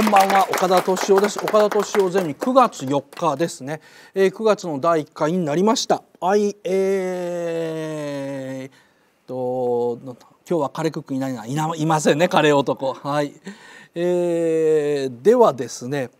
こんばんは岡田敏夫です岡田敏夫ゼミ9月4日ですね、えー、9月の第1回になりましたはい、えー、と今日はカレークックいないないないませんねカレー男はい、えー、ではですね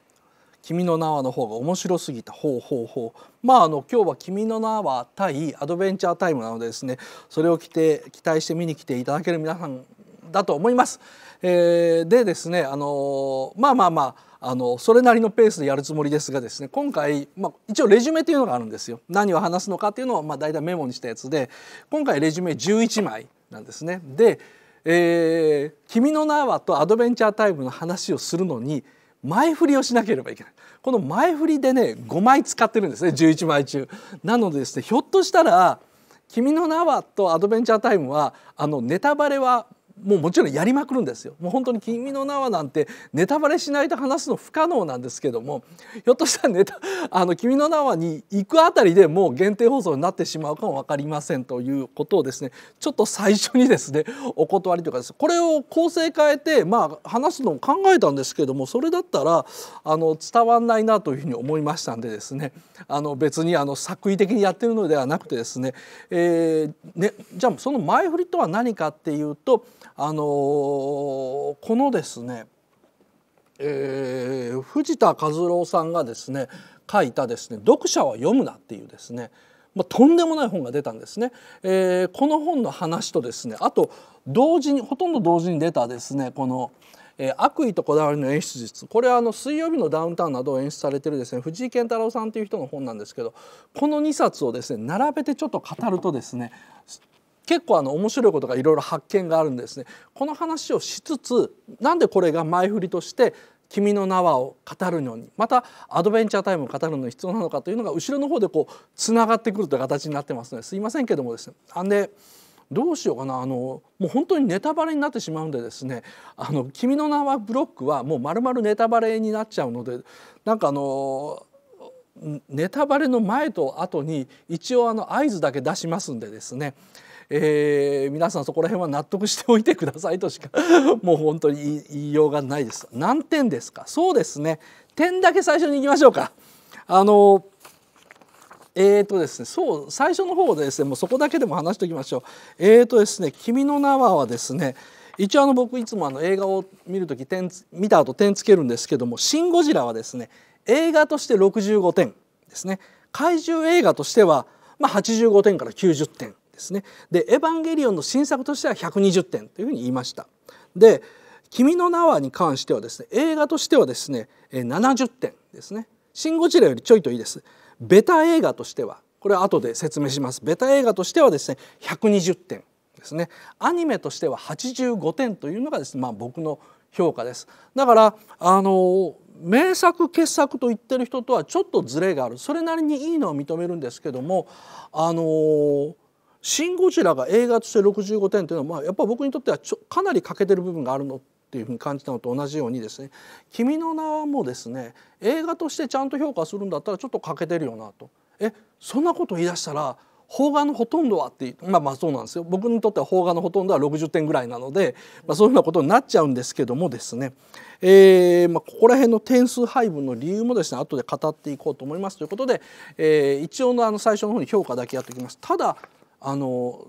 君の名はの方が面白すぎたほうほうほうまああの今日は君の名は対アドベンチャータイムなのでですねそれを着て期待して見に来ていただける皆さんだと思います。えー、でですねあのまあまあまああのそれなりのペースでやるつもりですがですね今回、まあ、一応レジュメというのがあるんですよ何を話すのかというのを、まあ、大体メモにしたやつで今回レジュメ11枚なんですね。で「えー、君の名は」と「アドベンチャータイム」の話をするのに前振りをしなければいけないこの前振りでね5枚使ってるんですね11枚中。なのでですねひょっとしたら「君の名は」と「アドベンチャータイムは」あのネタバレはもうもちろんやりまくるんですよもう本当に「君の名は」なんてネタバレしないと話すの不可能なんですけどもひょっとしたらネタ「あの君の名は」に行くあたりでもう限定放送になってしまうかも分かりませんということをですねちょっと最初にですねお断りというかです、ね、これを構成変えてまあ話すのを考えたんですけどもそれだったらあの伝わんないなというふうに思いましたんでですねあの別にあの作為的にやってるのではなくてですね,、えー、ねじゃあその前振りとは何かっていうとあのこのですね、えー、藤田和郎さんがですね書いたですね「読者は読むな」っていうですねまあ、とんでもない本が出たんですね、えー、この本の話とですねあと同時にほとんど同時に出たですねこのえー、悪意とこだわりの演出術これはあの水曜日のダウンタウンなどを演出されてるですね藤井健太郎さんという人の本なんですけどこの2冊をですね並べてちょっと語るとですね結構あの面白いことがいろいろ発見があるんですね。この話をしつつなんでこれが前振りとして「君の名は」を語るのにまたアドベンチャータイムを語るのに必要なのかというのが後ろの方でこうつながってくるという形になってますのですいませんけどもですね。あんでどうしようかなあのもう本当にネタバレになってしまうんでですね「あの君の名は」ブロックはもう丸々ネタバレになっちゃうのでなんかあのネタバレの前と後に一応あの合図だけ出しますんでですねえー、皆さんそこら辺は納得しておいてくださいとしかもう本当に言いようがないです。何点ですかそうですね点だけ最初にいきましょうか。あのえーとですね、そう最初の方でですねもうそこだけでも話しておきましょう。えーとですね「君の名は」はですね一応あの僕いつもあの映画を見る時点見た後点つけるんですけども「シン・ゴジラ」はですね映画として65点ですね怪獣映画としては、まあ、85点から90点ですねで「エヴァンゲリオン」の新作としては120点というふうに言いましたで「君の名は」に関してはですね映画としてはですね70点ですね「シン・ゴジラ」よりちょいといいですベタ映画としてはこれは後で説明しますベタ映画としてはですね120点ですねアニメとしては85点というのがですねまあ僕の評価ですだからあの名作傑作と言ってる人とはちょっとずれがあるそれなりにいいのは認めるんですけどもあの「シン・ゴジラ」が映画として65点というのは、まあ、やっぱ僕にとってはちょかなり欠けてる部分があるのっていうふうに感じたのと同じようにですね「君の名は」もですね映画としてちゃんと評価するんだったらちょっと欠けてるよなと。えそんなこと言い出したら邦画のほとんどはってまあまあそうなんですよ僕にとっては邦画のほとんどは60点ぐらいなので、まあ、そういうふうなことになっちゃうんですけどもですね、えーまあ、ここら辺の点数配分の理由もですね後で語っていこうと思いますということで、えー、一応のあの最初の方に評価だけやっておきます。ただあの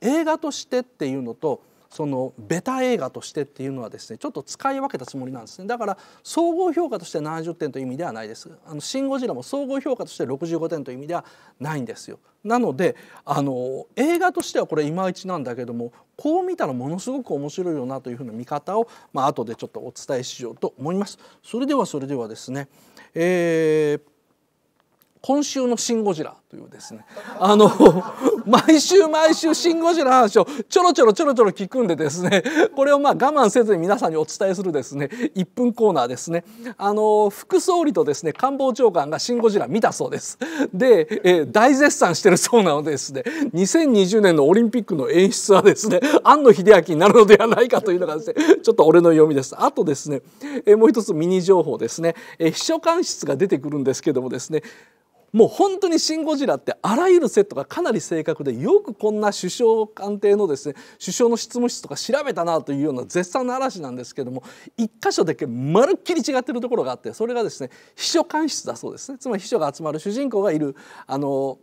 映画としてっていうのとそのベタ映画としてっていうのはですねちょっと使い分けたつもりなんですねだから総合評価として70点という意味ではないですあのシン・ゴジラも総合評価として65点という意味ではないんですよなのであの映画としてはこれいまいちなんだけどもこう見たらものすごく面白いよなというふうな見方を、まあ後でちょっとお伝えしようと思いますそれではそれではですね、えー、今週の「シン・ゴジラ」というですねあの 毎週毎週「シン・ゴジラ」の話をちょろちょろちょろちょろ聞くんでですねこれをまあ我慢せずに皆さんにお伝えするですね1分コーナーですねあの副総理とですね官房長官が「シン・ゴジラ」見たそうですで、えー、大絶賛してるそうなのでですね2020年のオリンピックの演出はですね庵野秀明になるのではないかというのがですねちょっと俺の読みですあとですね、えー、もう一つミニ情報ですね、えー、秘書官室が出てくるんですけどもですねもう本当に「シン・ゴジラ」ってあらゆるセットがかなり正確でよくこんな首相官邸のですね首相の執務室とか調べたなというような絶賛の嵐なんですけども1箇所だけまるっきり違ってるところがあってそれがですね秘書官室だそうですねつまり秘書が集まる主人公がいるあの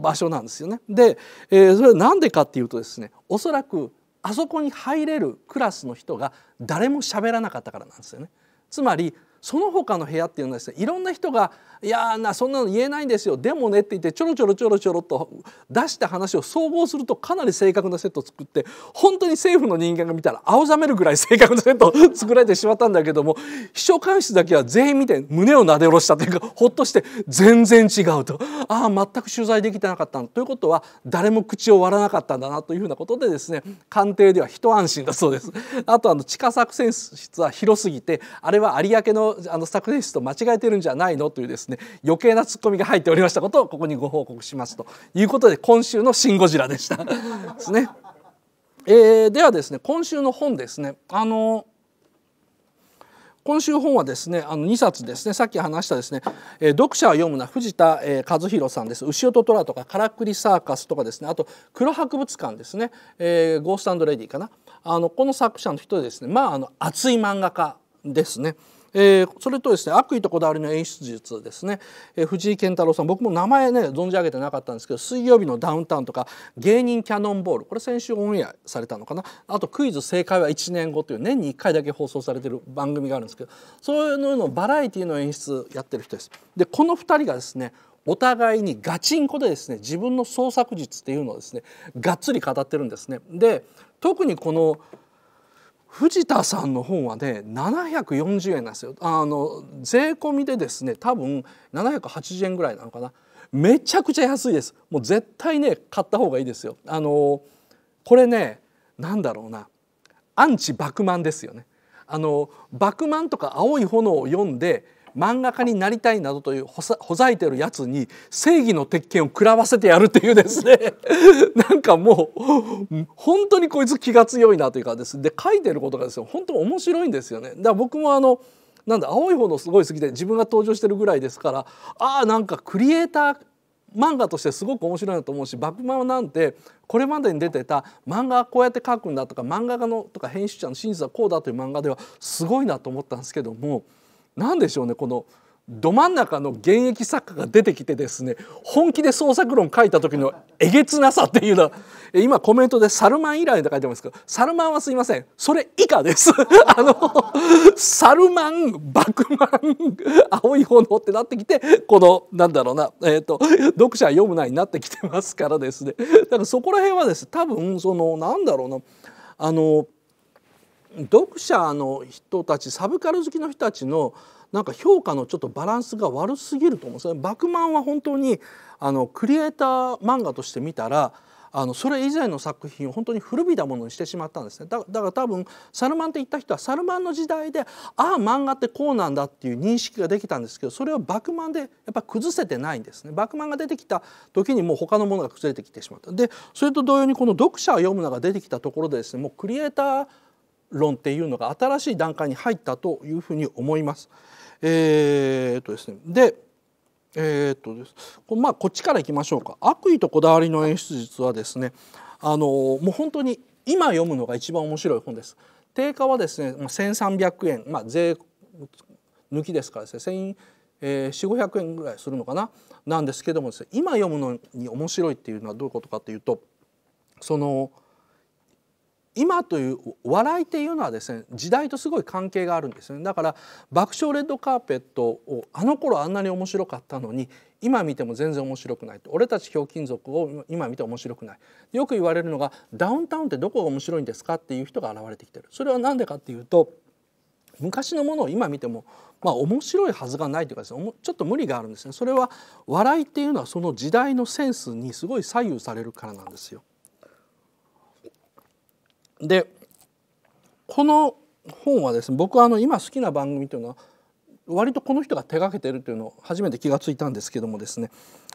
場所なんですよね。で、えー、それは何でかっていうとですねおそらくあそこに入れるクラスの人が誰も喋らなかったからなんですよね。つまりその他の部屋っていうのはですねいろんな人が「いやなそんなの言えないんですよでもね」って言ってちょろちょろちょろちょろと出した話を総合するとかなり正確なセットを作って本当に政府の人間が見たら青ざめるぐらい正確なセットを作られてしまったんだけども秘書官室だけは全員見て胸をなで下ろしたというかほっとして全然違うとああ全く取材できてなかったということは誰も口を割らなかったんだなというふうなことでですね官邸では一安心だそうです。あとあの地下作戦室は広すぎてあれは有明のあの作品室と間違えてるんじゃないのというですね余計なツッコミが入っておりましたことをここにご報告しますということで今週の「シン・ゴジラ」でしたですね。えー、ではですね今週の本ですねあの今週本はですねあの2冊ですねさっき話したですね、えー、読者を読むな藤田、えー、和弘さんです「牛音虎」とか「からくりサーカス」とかですねあと「黒博物館」ですね、えー「ゴーストレディ」かなあのこの作者の人でですねまああの熱い漫画家ですね。えー、それとですね悪意とこだわりの演出術ですね、えー、藤井健太郎さん僕も名前ね存じ上げてなかったんですけど水曜日のダウンタウンとか芸人キャノンボールこれ先週オンエアされたのかなあとクイズ正解は1年後という年に1回だけ放送されてる番組があるんですけどそういうののバラエティの演出やってる人です。でこの2人がですねお互いにガチンコでですね自分の創作術っていうのをですねがっつり語ってるんですね。で特にこの藤田さんの本はね740円なんですよあの税込みでですね多分780円ぐらいなのかなめちゃくちゃ安いですもう絶対ね買った方がいいですよあのこれねなんだろうなアンチバクマンですよねあのバクマンとか青い炎を読んで漫画家になりたいなどというほざいてるやつに正義の鉄拳を食らわせてやるっていうですね なんかもう本当にこいつ気が強いなというかです、で書いてることがですよ本当面白いんですよね。だから僕もあのなんだ青い方のすごい好きで自分が登場してるぐらいですからああなんかクリエイター漫画としてすごく面白いなと思うし「バクマン」なんてこれまでに出てた漫画はこうやって描くんだとか漫画家のとか編集者の真実はこうだという漫画ではすごいなと思ったんですけども。何でしょうねこのど真ん中の現役作家が出てきてですね本気で創作論書いた時のえげつなさっていうのは 今コメントで「サルマン以来」て書いてますけどサルマンはすいませんそれ以下ですあのサルマンバクマン青い炎ってなってきてこのなんだろうな、えーと、読者は読むなになってきてますからですねだからそこら辺はです多分そのなんだろうなあの読者の人たちサブカル好きの人たちのなんか評価のちょっとバランスが悪すぎると思うんですね。バクマンは本当にあのクリエイター漫画として見たらあのそれ以前の作品を本当に古びたものにしてしまったんですねだから多分サルマンって言った人はサルマンの時代でああ漫画ってこうなんだっていう認識ができたんですけどそれをバクマンでやっぱ崩せてないんですねバクマンが出てきた時にもう他のものが崩れてきてしまったでそれと同様にこの読者を読むのが出てきたところでですねもうクリエイター論っていうのが新しい段階に入ったというふうに思います。えー、とですねでえー、っとですまあこっちからいきましょうか悪意とこだわりの演出術はですねあのもう本当に今読むのが一番面白い本です。定価はですね1,300円、まあ、税抜きですからですね1,400500円ぐらいするのかななんですけどもです、ね、今読むのに面白いっていうのはどういうことかというとその今という笑いっていうのはですね時代とすごい関係があるんですねだから爆笑レッドカーペットをあの頃あんなに面白かったのに今見ても全然面白くない俺たちひょうきん族を今見て面白くないよく言われるのがダウンタウンってどこが面白いんですかっていう人が現れてきてるそれは何でかっていうと昔のものを今見てもまあ面白いはずがないというかですねちょっと無理があるんですねそれは笑いっていうのはその時代のセンスにすごい左右されるからなんですよ。でこの本はですね僕はあの今好きな番組というのは割とこの人が手がけてるというのを初めて気が付いたんですけどもですね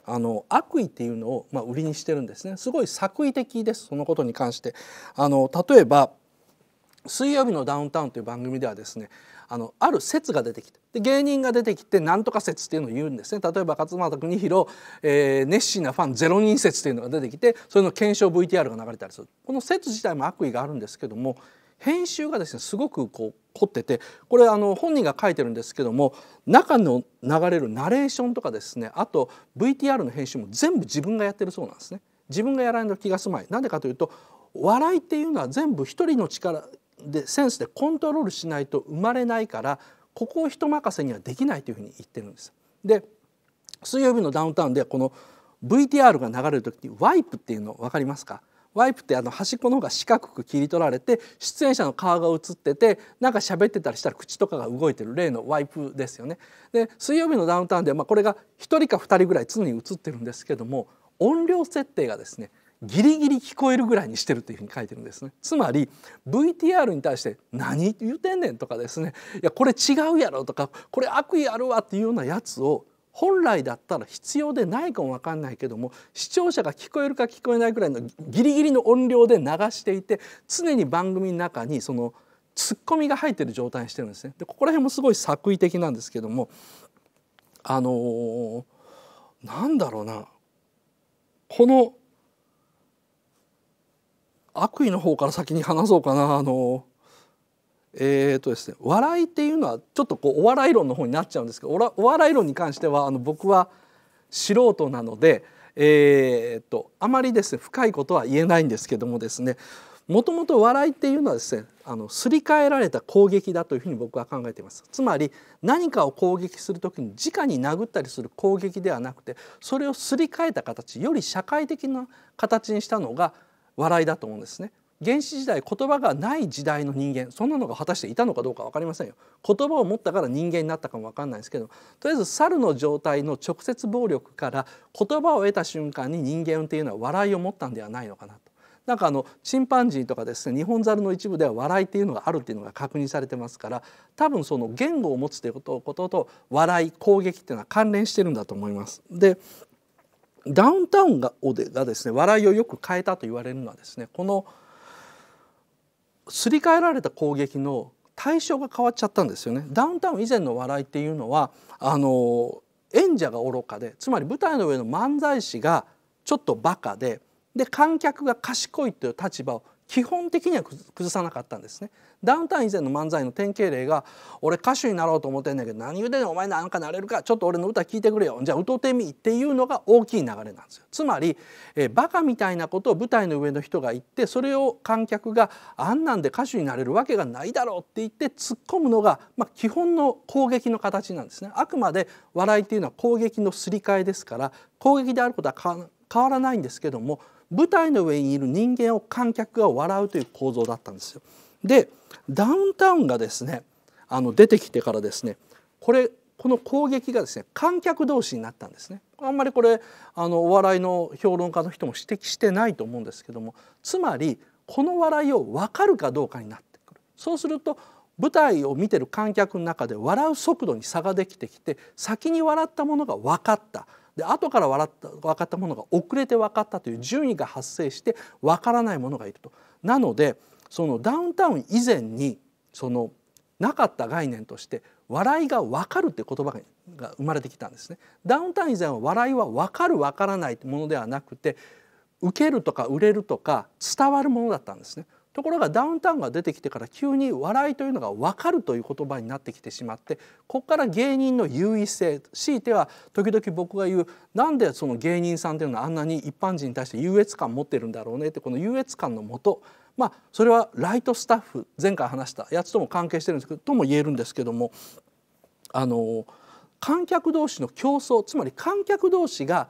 あの悪意っていうのをまあ売りにしてるんですねすごい作為的ですそのことに関してあの例えば「水曜日のダウンタウン」という番組ではですねあのある説が出てきてで芸人が出てきて何とか説っていうのを言うんですね例えば勝俣邦弘、えー、熱心なファンゼロ人説っていうのが出てきてそれの検証 VTR が流れたりするこの説自体も悪意があるんですけども編集がですねすごくこう凝っててこれあの本人が書いてるんですけども中の流れるナレーションとかですねあと VTR の編集も全部自分がやってるそうなんですね。自分がやらないと気が済まないなんでかというと笑いっていうのは全部一人の力でセンスでコントロールしないと生まれないからここを人任せにはできないというふうに言ってるんです。で水曜日のダウンタウンでこの VTR が流れる時にワイプっていうの分かりますかワイプってあの端っこの方が四角く切り取られて出演者の顔が映っててなんか喋ってたりしたら口とかが動いてる例のワイプですよね。で水曜日のダウンタウンで、まあ、これが1人か2人ぐらい常に映ってるんですけども音量設定がですねギリギリ聞こえるぐらいにしてるというふうに書いてるんですねつまり VTR に対して「何言うてんねん」とかですね「いやこれ違うやろ」とか「これ悪意あるわ」っていうようなやつを本来だったら必要でないかも分かんないけども視聴者が聞こえるか聞こえないぐらいのギリギリの音量で流していて常に番組の中にそのツッコミが入ってる状態にしてるんですね。でここら辺もすごい作為的なんですけどもあのー、なんだろうなこの悪意の方から先に話そうかなあのえーとですね、笑いっていうのはちょっとこうお笑い論の方になっちゃうんですけどおらお笑い論に関してはあの僕は素人なので、えーと、あまりですね深いことは言えないんですけどもですねもともと笑いっていうのはですねあのすり替えられた攻撃だというふうに僕は考えていますつまり何かを攻撃するときに直に殴ったりする攻撃ではなくてそれをすり替えた形より社会的な形にしたのが笑いだと思うんですね原始時代言葉がない時代の人間そんなのが果たしていたのかどうか分かりませんよ言葉を持ったから人間になったかも分かんないですけどとりあえず猿の状態の直接暴力から言葉を得た瞬間に人間っていうのは笑いを持ったんではないのかなと。なんかあのチンパンジーとかですね日本猿の一部では笑いっていうのがあるっていうのが確認されてますから多分その言語を持つということと笑い攻撃っていうのは関連してるんだと思います。でダウンタウンががですね笑いをよく変えたと言われるのはですねこのすり替えられた攻撃の対象が変わっちゃったんですよね。ダウンタウン以前の笑いっていうのはあの演者が愚かでつまり舞台の上の漫才師がちょっとバカでで観客が賢いという立場を基本的には崩さなかったんですねダウンタウン以前の漫才の典型例が「俺歌手になろうと思ってんだけど何言うてんねお前なんかなれるかちょっと俺の歌聞いてくれよじゃあ歌うてみ」っていうのが大きい流れなんですよつまり、えー、バカみたいなことを舞台の上の人が言ってそれを観客が「あんなんで歌手になれるわけがないだろう」って言って突っ込むのが、まあ、基本の攻撃の形なんですねあくまで笑いっていうのは攻撃のすり替えですから攻撃であることは変わらないんですけども「舞台の上にいる人間を観客が笑うという構造だったんですよ。でダウンタウンがですねあの出てきてからですねこれこの攻撃がですね観客同士になったんですねあんまりこれあのお笑いの評論家の人も指摘してないと思うんですけどもつまりこの笑いを分かるかどうかになってくるそうすると舞台を見てる観客の中で笑う速度に差ができてきて先に笑ったものが分かったで後から笑った分かったものが遅れて分かったという順位が発生して分からないものがいると。なのでそのダウンタウン以前にそのなかった概念として笑いが分かるって言葉が生まれてきたんですね。ダウンタウン以前は笑いは分かる分からないものではなくて受けるとか売れるとか伝わるものだったんですね。ところがダウンタウンが出てきてから急に笑いというのが分かるという言葉になってきてしまってここから芸人の優位性強いては時々僕が言うなんでその芸人さんっていうのはあんなに一般人に対して優越感持ってるんだろうねってこの優越感のもとまあそれはライトスタッフ前回話したやつとも関係してるんですけどとも言えるんですけどもあの観客同士の競争つまり観客同士が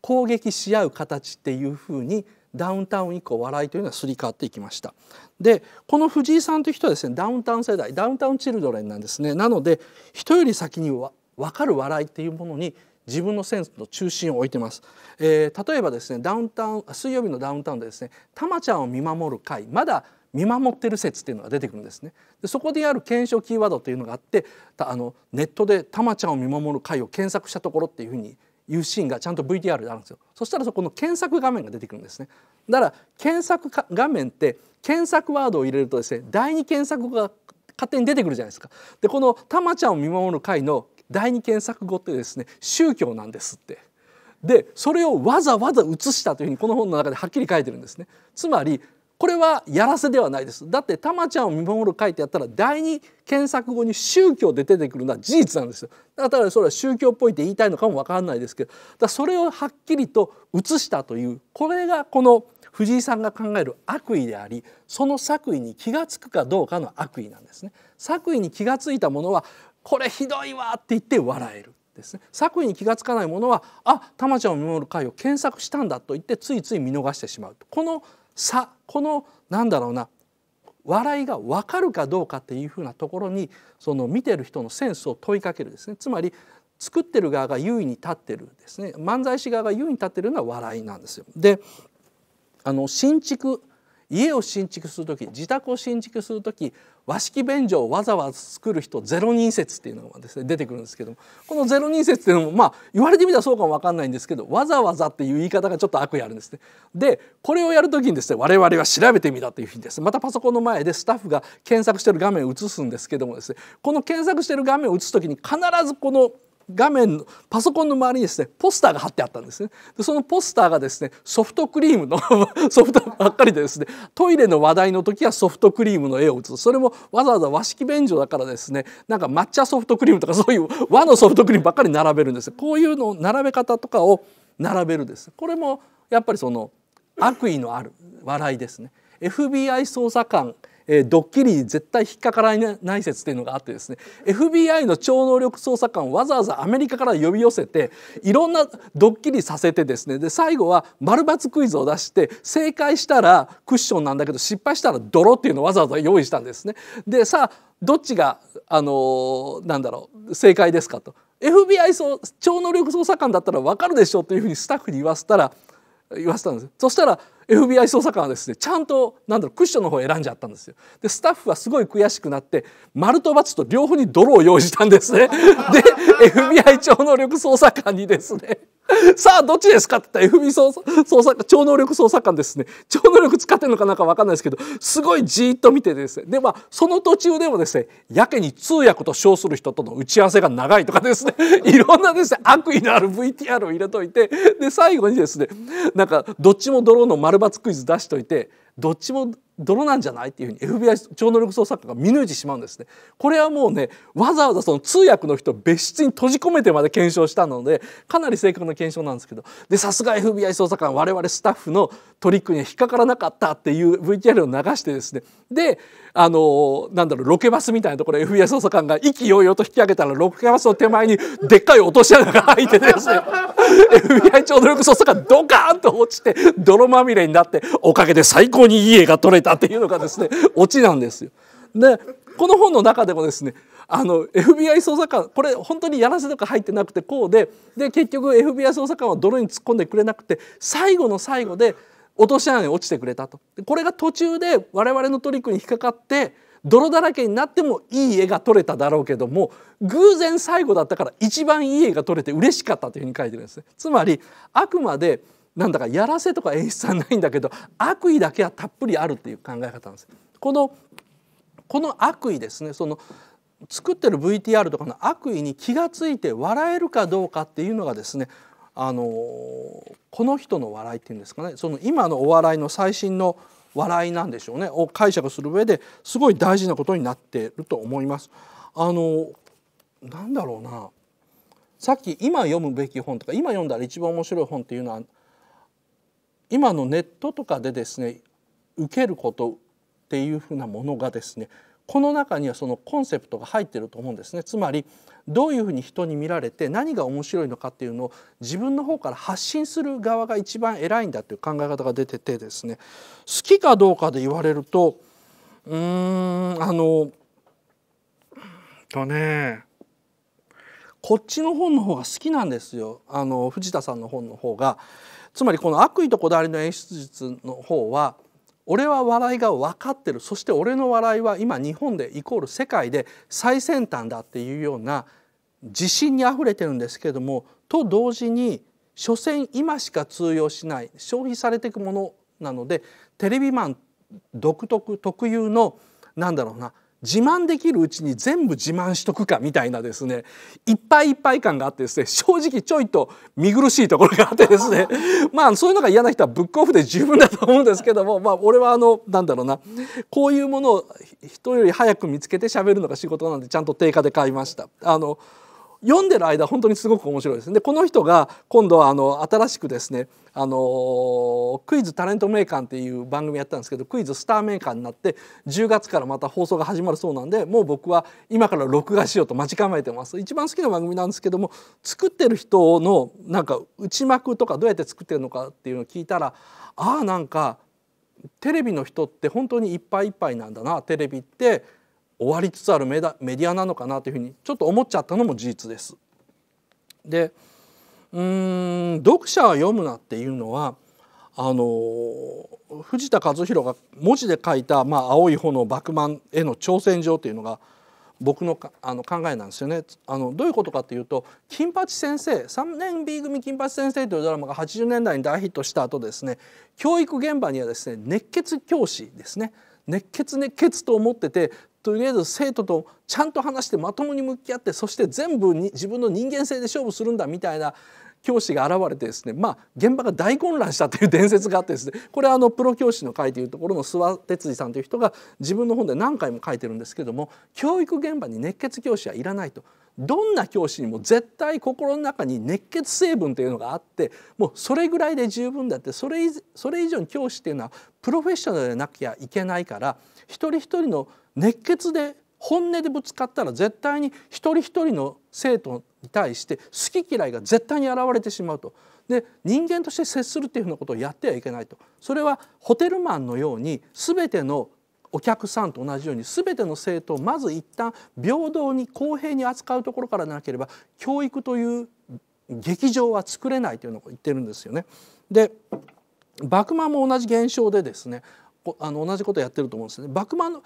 攻撃し合う形っていうふうにダウンタウン以降笑いというのはすり替わっていきましたでこの藤井さんという人はですねダウンタウン世代ダウンタウンチルドレンなんですねなので人より先にわ分かる笑いっていうものに自分のセンスの中心を置いてます、えー、例えばですねダウンタウン水曜日のダウンタウンでですねたまちゃんを見守る会まだ見守ってる説っていうのが出てくるんですねでそこである検証キーワードというのがあってあのネットで「たまちゃんを見守る会」を検索したところっていうふうにいうシーンがちゃんと VTR であるんですよそしたらそこの検索画面が出てくるんですねだから検索画面って検索ワードを入れるとですね第二検索が勝手に出てくるじゃないですかでこの「たまちゃんを見守る会」の第二検索語ってですね宗教なんですってでそれをわざわざ写したというふうにこの本の中ではっきり書いてるんですねつまりこれはやらせではないですだって「たまちゃんを見守る会」ってやったら第二検索後に宗教で出てくるのは事実なんですよだからそれは宗教っぽいって言いたいのかも分からないですけどだそれをはっきりと写したというこれがこの藤井さんが考える悪意でありその作為に気が付くかどうかの悪意なんですね作為に気が付いたものはこれひどいわって言って笑えるですね作為に気がつかないものはあたまちゃんを見守る会を検索したんだと言ってついつい見逃してしまうこの差このなんだろうな笑いが分かるかどうかっていうふうなところにその見てる人のセンスを問いかけるですねつまり作ってる側が優位に立ってるですね漫才師側が優位に立ってるのは笑いなんですよ。であの新築家を新築する時自宅を新築する時和式便所をわざわざ作る人ゼロ人説っていうのがですね出てくるんですけどもこのゼロ人説っていうのもまあ言われてみたらそうかも分かんないんですけどわざわざっていう言い方がちょっと悪意あるんですね。でこれをやる時にですね我々は調べてみたというふうにですねまたパソコンの前でスタッフが検索してる画面を映すんですけどもですねこの検索してる画面を映す時に必ずこの画面のパソコンの周りにですねポスターが貼ってあったんですねでそのポスターがですねソフトクリームの ソフトばっかりでですねトイレの話題の時はソフトクリームの絵を写すそれもわざわざ和式便所だからですねなんか抹茶ソフトクリームとかそういう和のソフトクリームばっかり並べるんですこういうの並べ方とかを並べるですこれもやっぱりその悪意のある笑いですね FBI 捜査官えー、ドッキリに絶対引っかからない説というのがあってですね FBI の超能力捜査官をわざわざアメリカから呼び寄せていろんなドッキリさせてですねで最後は丸×クイズを出して正解したらクッションなんだけど失敗したら泥っていうのをわざわざ用意したんですね。でさあどっちがあのー、なんだろう正解ですかと FBI そう超能力捜査官だったらわかるでしょうというふうにスタッフに言わせたら言わせたんです。そしたら FBI 捜査官はですねちゃんとなんだろうクッションの方を選んじゃったんですよでスタッフはすごい悔しくなって丸と×と両方に泥を用意したんですねで FBI 超能力捜査官にですねさあどっちですかって言ったら FBI 捜査超能力捜査官ですね超能力使ってるのかなんか分かんないですけどすごいじっと見てですねでまあその途中でもですねやけに通訳と称する人との打ち合わせが長いとかですね いろんなですね悪意のある VTR を入れといてで最後にですねなんかどっちも泥の丸バツクイズ出しといてどっちも泥なんじゃないっていうふうに FBI 超能力捜査官が見抜いてしまうんですね。これはもうねわざわざその通訳の人を別室に閉じ込めてまで検証したのでかなり正確な検証なんですけどでさすが FBI 捜査官我々スタッフのトリックには引っかからなかったっていう VTR を流してですねであのなんだろうロケバスみたいなところ FBI 捜査官が意気揚々と引き上げたらロケバスの手前にでっかい落とし穴が開いてですね FBI 超能力捜査官ドカーンと落ちて泥まみれになっておかげで最高に家が取れたっていうのがですね オチなんですよ。でこの本の中でもですねあの FBI 捜査官これ本当にやらせとか入ってなくてこうでで結局 FBI 捜査官は泥に突っ込んでくれなくて最後の最後で落とし穴に落ちてくれたとこれが途中で我々のトリックに引っかかって泥だらけになってもいい絵が撮れただろうけども偶然最後だったから一番いい絵が撮れて嬉しかったというふうに書いてるんですね。つまりあくまでなんだかやらせとか演出はないんだけど悪意だけはたっぷりあるっていう考え方なんです。このこの悪意ですねその作ってる VTR とかの悪意に気がついて笑えるかどうかっていうのがですねあのこの人の笑いっていうんですかねその今のお笑いの最新の笑いなんでしょうねを解釈する上ですごい大事なことになっていると思います。あのなんだろうなさっき今読むべき本とか今読んだら一番面白い本っていうのは今のネットとかでですね受けることっていうふうなものがですねこの中にはそのコンセプトが入ってると思うんですねつまりどういうふうに人に見られて何が面白いのかっていうのを自分の方から発信する側が一番偉いんだという考え方が出ててですね好きかどうかで言われるとうーんあのとねこっちの本の方が好きなんですよあの藤田さんの本の方が。つまりこの悪意とこだわりの演出術の方は俺は笑いが分かってるそして俺の笑いは今日本でイコール世界で最先端だっていうような自信にあふれてるんですけれどもと同時に所詮今しか通用しない消費されていくものなのでテレビマン独特特有のなんだろうな自慢できるうちに全部自慢しとくかみたいなですねいっぱいいっぱい感があってですね正直ちょいと見苦しいところがあってですね まあそういうのが嫌な人はブックオフで十分だと思うんですけどもまあ俺はあのなんだろうなこういうものを人より早く見つけて喋るのが仕事なんでちゃんと定価で買いました。あの読んでる間本当にすごく面白いですでこの人が今度はあの新しくですねあのクイズタレントメーカーっていう番組やったんですけどクイズスターメーカーになって10月からまた放送が始まるそうなんでもう僕は今から録画しようと待ち構えてます一番好きな番組なんですけども作ってる人のなんか内幕とかどうやって作ってるのかっていうのを聞いたらああなんかテレビの人って本当にいっぱいいっぱいなんだなテレビって終わりつつあるメディアなのかなというふうにちょっと思っちゃったのも事実です。でうん読者は読むなっていうのはあの藤田和弘が文字で書いた「まあ、青い炎マンへの挑戦状というのが僕のあの考えなんですよねあのどういうことかというと「金八先生」3年 B 組「金八先生」というドラマが80年代に大ヒットした後ですね教育現場にはですね熱血教師ですね熱血熱血と思っててとりあえず生徒とちゃんと話してまともに向き合ってそして全部に自分の人間性で勝負するんだみたいな教師が現れてですね、まあ、現場が大混乱したという伝説があってですねこれはあのプロ教師の会というところの諏訪哲司さんという人が自分の本で何回も書いてるんですけども教育現場に熱血教師はいらないと。どんな教師にも絶対心の中に熱血成分というのがあってもうそれぐらいで十分だってそれそれ以上に教師っていうのはプロフェッショナルでなきゃいけないから一人一人の熱血で本音でぶつかったら絶対に一人一人の生徒に対して好き嫌いが絶対に現れてしまうと。で人間として接するっていうふうなことをやってはいけないとそれはホテルマンのように全てのお客さんと同じように全ての生徒をまず一旦平等に公平に扱うところからなければ教育という劇場は作れないというのを言ってるんですよね。で幕間も同じ現象でですねあの同じことやってると思うんですね。幕間の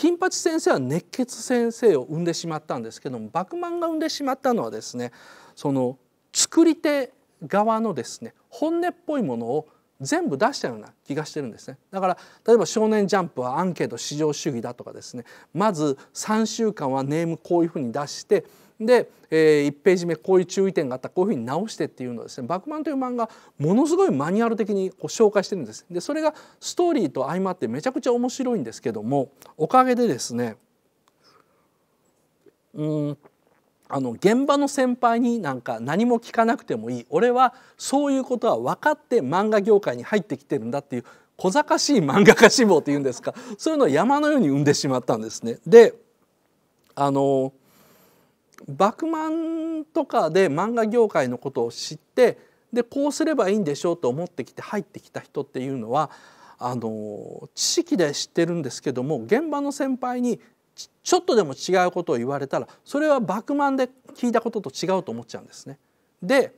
金八先生は熱血先生を生んでしまったんですけども幕満が生んでしまったのはですねその作り手側のですね本音っぽいものを全部出したような気がしてるんですねだから例えば「少年ジャンプ」はアンケート至上主義だとかですねまず3週間はネームこういうふうに出してで、えー、1ページ目こういう注意点があったこういうふうに直してっていうのをですね「バクマン」という漫画ものすごいマニュアル的にこう紹介してるんです。でそれがストーリーと相まってめちゃくちゃ面白いんですけどもおかげでですねうんあの現場の先輩になんか何も聞かなくてもいい俺はそういうことは分かって漫画業界に入ってきてるんだっていう小賢しい漫画家志望っていうんですかそういうのを山のように生んでしまったんですね。であのバクマンとかで漫画業界のことを知ってでこうすればいいんでしょうと思ってきて入ってきた人っていうのはあの知識で知ってるんですけども現場の先輩にちょっとでも違うことを言われたらそれはバクマンで聞いたことと違うと思っちゃうんですね。で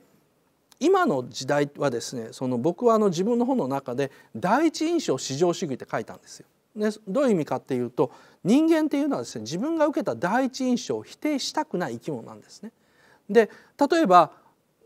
今の時代はですねその僕はあの自分の本の中で第一印象至上主義って書いたんですよ。ね、どういう意味かっていうと人間っていうのはですね自分が受けた第一印象を否定したくない生き物なんですね。で例えば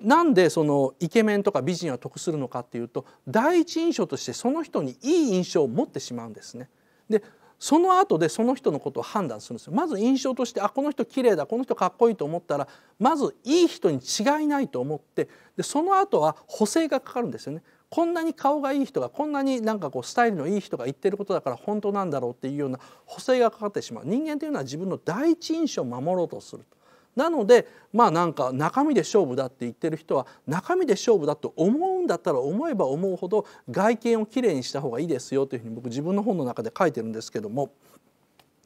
なんでそのイケメンとか美人は得するのかっていうと第一印象としてその人にいい印象を持ってしまうんですね。でその後でその人のことを判断するんですよまず印象としてあこの人綺麗だこの人かっこいいと思ったらまずいい人に違いないと思ってでその後は補正がかかるんですよねこんなに顔がいい人がこんなになんかこうスタイルのいい人が言ってることだから本当なんだろうっていうような補正がかかってしまう人間というのは自分の第一印象を守ろうとするなのでまあなんか中身で勝負だって言ってる人は中身で勝負だと思うんだったら思えば思うほど外見をきれいにした方がいいですよというふうに僕自分の本の中で書いてるんですけども。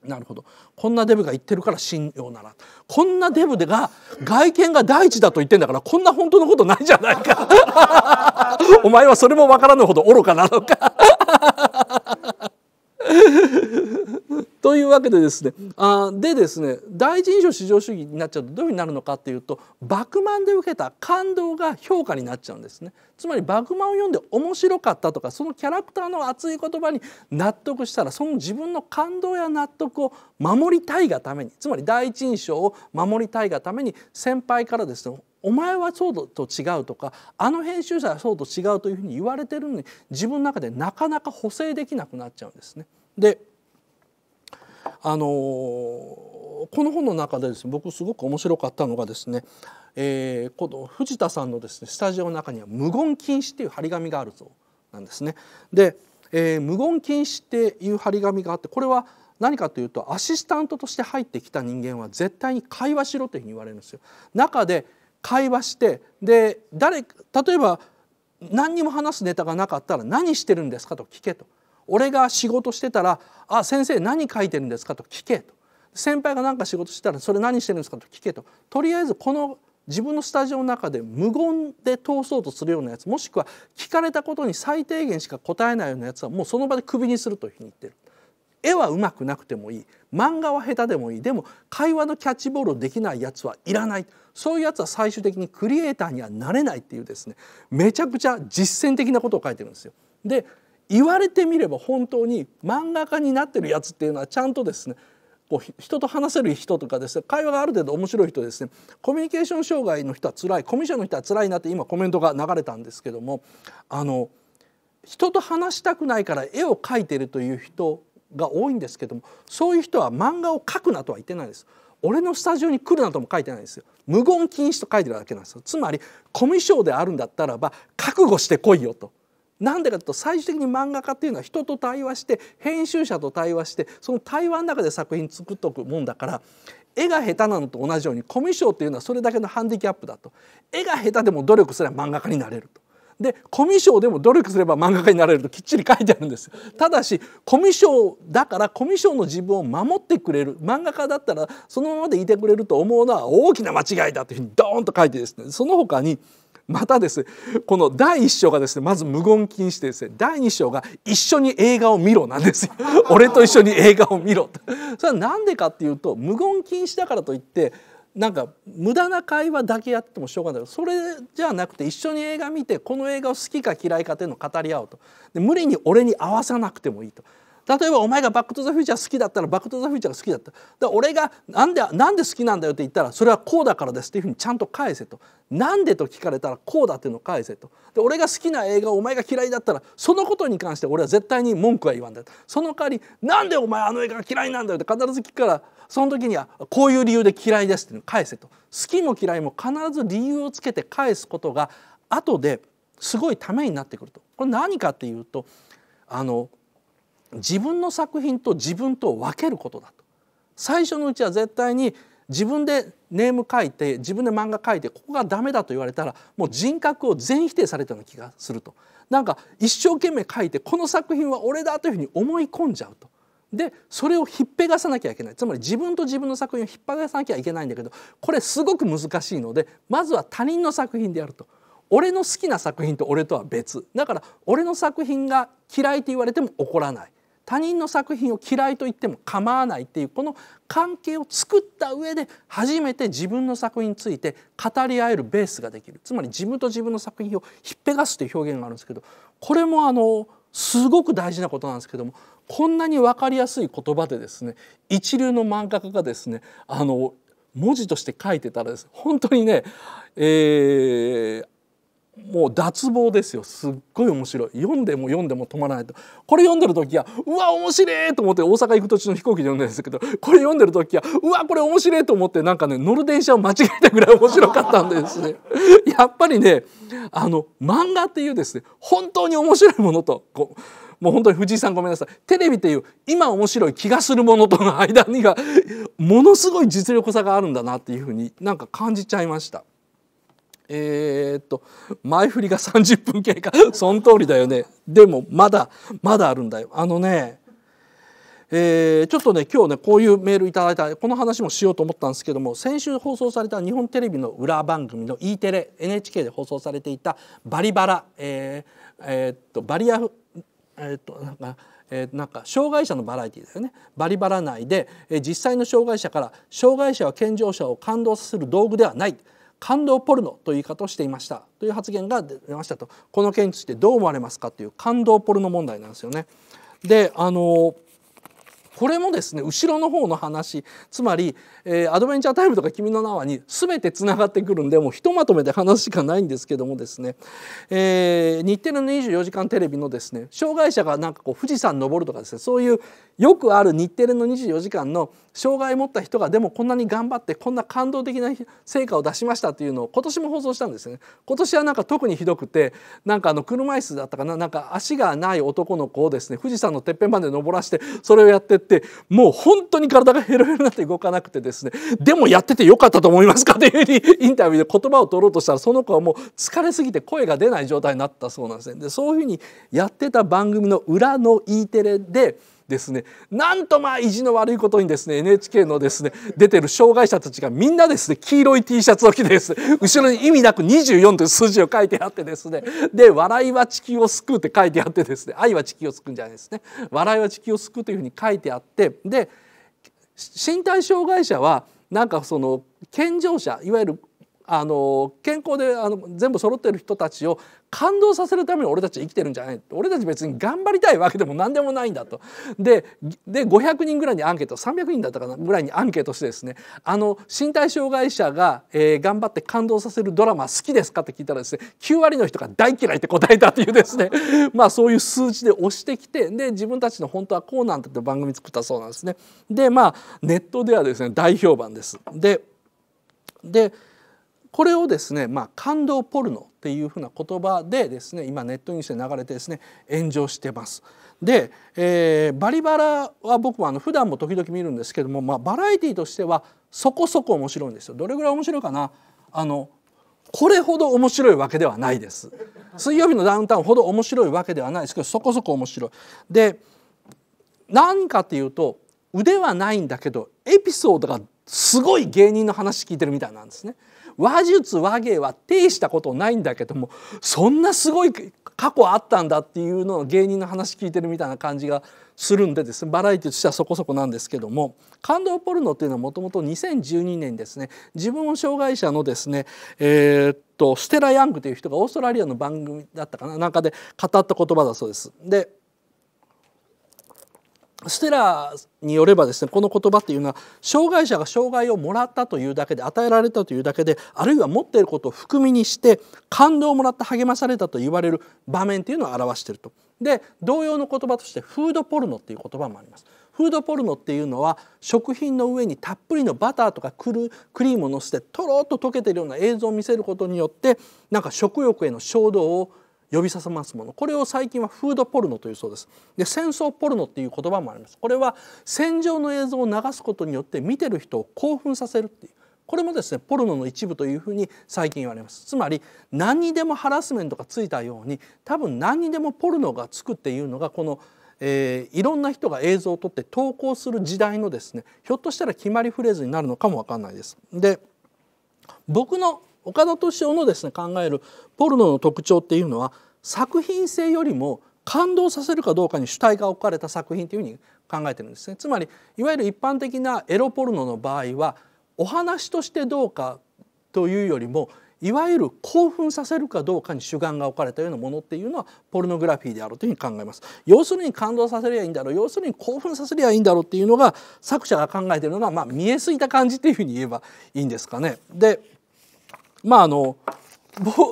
なるほどこんなデブが言ってるから信用ならこんなデブでが外見が第一だと言ってんだからこんな本当のことないじゃないか お前はそれも分からぬほど愚かなのか というわけでですねあでですね第一印象至上主義になっちゃうとどういうふうになるのかっていうとバクマンで受けた感動が評価になっちゃうんですねつまりバ満マンを読んで面白かったとかそのキャラクターの熱い言葉に納得したらその自分の感動や納得を守りたいがためにつまり第一印象を守りたいがために先輩からですねお前はそうと違うとかあの編集者はそうと違うというふうに言われてるのに自分の中でなかなか補正できなくなっちゃうんですね。であのー、この本の中でです、ね、僕すごく面白かったのがですね、えー、この藤田さんのですねスタジオの中には「無言禁止」っていう張り紙があるそうなんですね。で、えー、無言禁止っていう張り紙があってこれは何かというとアシスタントとして入ってきた人間は絶対に会話しろというふうに言われるんですよ。中で会話してで誰例えば何にも話すネタがなかったら何してるんですかと聞けと俺が仕事してたら「あ先生何書いてるんですか?」と聞けと先輩が何か仕事してたら「それ何してるんですか?」と聞けととりあえずこの自分のスタジオの中で無言で通そうとするようなやつもしくは聞かれたことに最低限しか答えないようなやつはもうその場でクビにするというふうに言ってる。絵はうまくなくてもいい漫画は下手でもいいでも会話のキャッチボールをできないやつはいらないそういうやつは最終的にクリエイターにはなれないっていうですねめちゃくちゃ実践的なことを書いてるんですよ。で言われてみれば本当に漫画家になってるやつっていうのはちゃんとですねこう人と話せる人とかですね会話がある程度面白い人ですねコミュニケーション障害の人は辛いコミュ障の人は辛いなって今コメントが流れたんですけどもあの人と話したくないから絵を描いてるという人が多いんですけどもそういう人は漫画を書くなとは言ってないです俺のスタジオに来るなとも書いてないですよ無言禁止と書いてるだけなんですよつまりコミュ障であるんだったらば覚悟してこいよとなんでかというと最終的に漫画家っていうのは人と対話して編集者と対話してその対話の中で作品作っとくもんだから絵が下手なのと同じようにコミュ障っていうのはそれだけのハンディキャップだと絵が下手でも努力すれば漫画家になれるとでコミュ障でも努力すれば漫画家になれるときっちり書いてあるんですただしコミュ障だからコミュ障の自分を守ってくれる漫画家だったらそのままでいてくれると思うのは大きな間違いだというふうにドーンと書いてですねその他にまたですこの第一章がですねまず無言禁止でですね第二章が「一緒に映画を見ろ」なんですよ 俺と一緒に映画を見ろそれは何でかっていうと無言禁止だからといってなんか無駄な会話だけやってもしょうがないそれじゃなくて一緒に映画見てこの映画を好きか嫌いかというのを語り合おうとで無理に俺に合わさなくてもいいと例えばお前がバック・トゥ・ザ・フューチャー好きだったらバック・トゥ・ザ・フューチャーが好きだっただ俺がなんでなんで好きなんだよって言ったらそれはこうだからですっていうふうにちゃんと返せとなんでと聞かれたらこうだっていうのを返せとで俺が好きな映画をお前が嫌いだったらそのことに関して俺は絶対に文句は言わんだよその代わりなんでお前あの映画が嫌いなんだよって必ず聞くからその時にはこういう理由で嫌いですっていうのを返せと好きも嫌いも必ず理由をつけて返すことが後ですごいためになってくるとこれ何かっていうとあの自分の作品と自分と分けることだと最初のうちは絶対に自分でネーム書いて自分で漫画書いてここが駄目だと言われたらもう人格を全否定されたような気がするとなんか一生懸命書いてこの作品は俺だというふうに思い込んじゃうと。でそれをひっぺがさなきゃいけないつまり自分と自分の作品を引っ張らさなきゃいけないんだけどこれすごく難しいのでまずは他人の作品でやると俺の好きな作品と俺とは別だから俺の作品が嫌いと言われても怒らない他人の作品を嫌いと言っても構わないっていうこの関係を作った上で初めて自分の作品について語り合えるベースができるつまり自分と自分の作品をひっぺがすという表現があるんですけどこれもあのすごく大事なことなんですけどもこんなに分かりやすい言葉でですね一流の漫画家がですねあの文字として書いてたらです、本当にね、えー、もう脱帽ですよすっごい面白い読んでも読んでも止まらないとこれ読んでる時はうわ面白いと思って大阪行く途中の飛行機で読んでるんですけどこれ読んでる時はうわこれ面白いと思ってなんかね乗る電車を間違えたぐらい面白かったんですね やっぱりねあの漫画っていうですね本当に面白いものとこうもう本当に藤井さんごめんなさいテレビっていう今面白い気がするものとの間にがものすごい実力差があるんだなっていうふうになんか感じちゃいました。えー、っと前振りが30分経過その通りだよねでもまだまだあるんだよあのねえー、ちょっとね今日ねこういうメールいただいたこの話もしようと思ったんですけども先週放送された日本テレビの裏番組の E テレ NHK で放送されていた「バリバラ」えーえー、っとバリアえー、っとなんか。えー、なんか障害者のバラエティだよねバリバラ内で、えー、実際の障害者から障害者は健常者を感動させる道具ではない感動ポルノという言い方をしていましたという発言が出ましたとこの件についてどう思われますかという感動ポルノ問題なんですよね。であのこれもですね後ろの方の話つまり、えー、アドベンチャータイム」とか「君の名は」に全てつながってくるんでもうひとまとめで話しかないんですけどもですね、えー、日テレの24時間テレビのですね障害者がなんかこう富士山登るとかですねそういうよくある日テレの24時間の障害を持った人がでもこんなに頑張ってこんな感動的な成果を出しましたというのを今年も放送したんですね今年はなんか特にひどくてなんかあの車椅子だったかななんか足がない男の子をですね富士山のてっぺんまで登らしてそれをやってってもう本当に体がヘロヘロになって動かなくてですねでもやっててよかったと思いますかというふうにインタビューで言葉を取ろうとしたらその子はもう疲れすぎて声が出ない状態になったそうなんですね。でそういうふうにやってた番組の裏の E テレでですねなんとまあ意地の悪いことにですね NHK のですね出てる障害者たちがみんなですね黄色い T シャツを着てですね後ろに意味なく24という数字を書いてあってですねで「笑いは地球を救う」って書いてあってですね「愛は地球を救うんじゃないですね」「笑いは地球を救う」というふうに書いてあってで身体障害者はなんかその健常者いわゆるあの健康であの全部揃ってる人たちを感動させるために俺たち生きてるんじゃない俺たち別に頑張りたいわけでも何でもないんだと。でで500人ぐらいにアンケート300人だったかなぐらいにアンケートしてですねあの身体障害者が、えー、頑張って感動させるドラマ好きですかって聞いたらですね9割の人が大嫌いって答えたっていうですね まあそういう数字で押してきてで自分たちの本当はこうなんだって番組作ったそうなんですね。でまあネットではですね大評判です。ででこれをですね、まあ、感動ポルノっていうふうな言葉でですね今ネットニュースで流れてですね炎上してます。で、えー、バリバラは僕はあの普段も時々見るんですけども、まあ、バラエティーとしてはそこそこ面白いんですよ。どれぐらい面白いかなあのこれほど面白いわけではないです。水曜日のダウンタウンほど面白いわけではないですけどそこそこ面白い。で何かっていうと腕はないんだけどエピソードがすごい芸人の話聞いてるみたいなんですね。話術話芸は呈したことないんだけどもそんなすごい過去あったんだっていうのを芸人の話聞いてるみたいな感じがするんでですねバラエティとしてはそこそこなんですけども感動ポルノっていうのはもともと2012年ですね自分を障害者のですねえー、っとステラ・ヤングという人がオーストラリアの番組だったかななんかで語った言葉だそうです。でステラによればですねこの言葉っていうのは障害者が障害をもらったというだけで与えられたというだけであるいは持っていることを含みにして感動をもらって励まされたと言われる場面っていうのを表していると。で同様の言葉としてフードポルノっていう言葉もあります。フードポルノっていうのは食品の上にたっぷりのバターとかクリームをのせてとろっと溶けているような映像を見せることによってなんか食欲への衝動を呼びさせますものこれを最近はフードポルノというそうですで戦争ポルノっていう言葉もありますこれは戦場の映像を流すことによって見てる人を興奮させるっていうこれもですねポルノの一部というふうに最近言われますつまり何にでもハラスメントがついたように多分何にでもポルノがつくっていうのがこのえー、いろんな人が映像を撮って投稿する時代のですねひょっとしたら決まりフレーズになるのかもわかんないです。で僕の岡田敏夫のですね考えるポルノの特徴っていうのは作品性よりも感動させるかどうかに主体が置かれた作品というふうに考えてるんですねつまりいわゆる一般的なエロポルノの場合はお話としてどうかというよりもいわゆる興奮させるかどうかに主眼が置かれたようなものっていうのはポルノグラフィーであるというふうに考えます要するに感動させりゃいいんだろう要するに興奮させりゃいいんだろうっていうのが作者が考えているのがまあ見えすぎた感じっていうふうに言えばいいんですかね。でまああの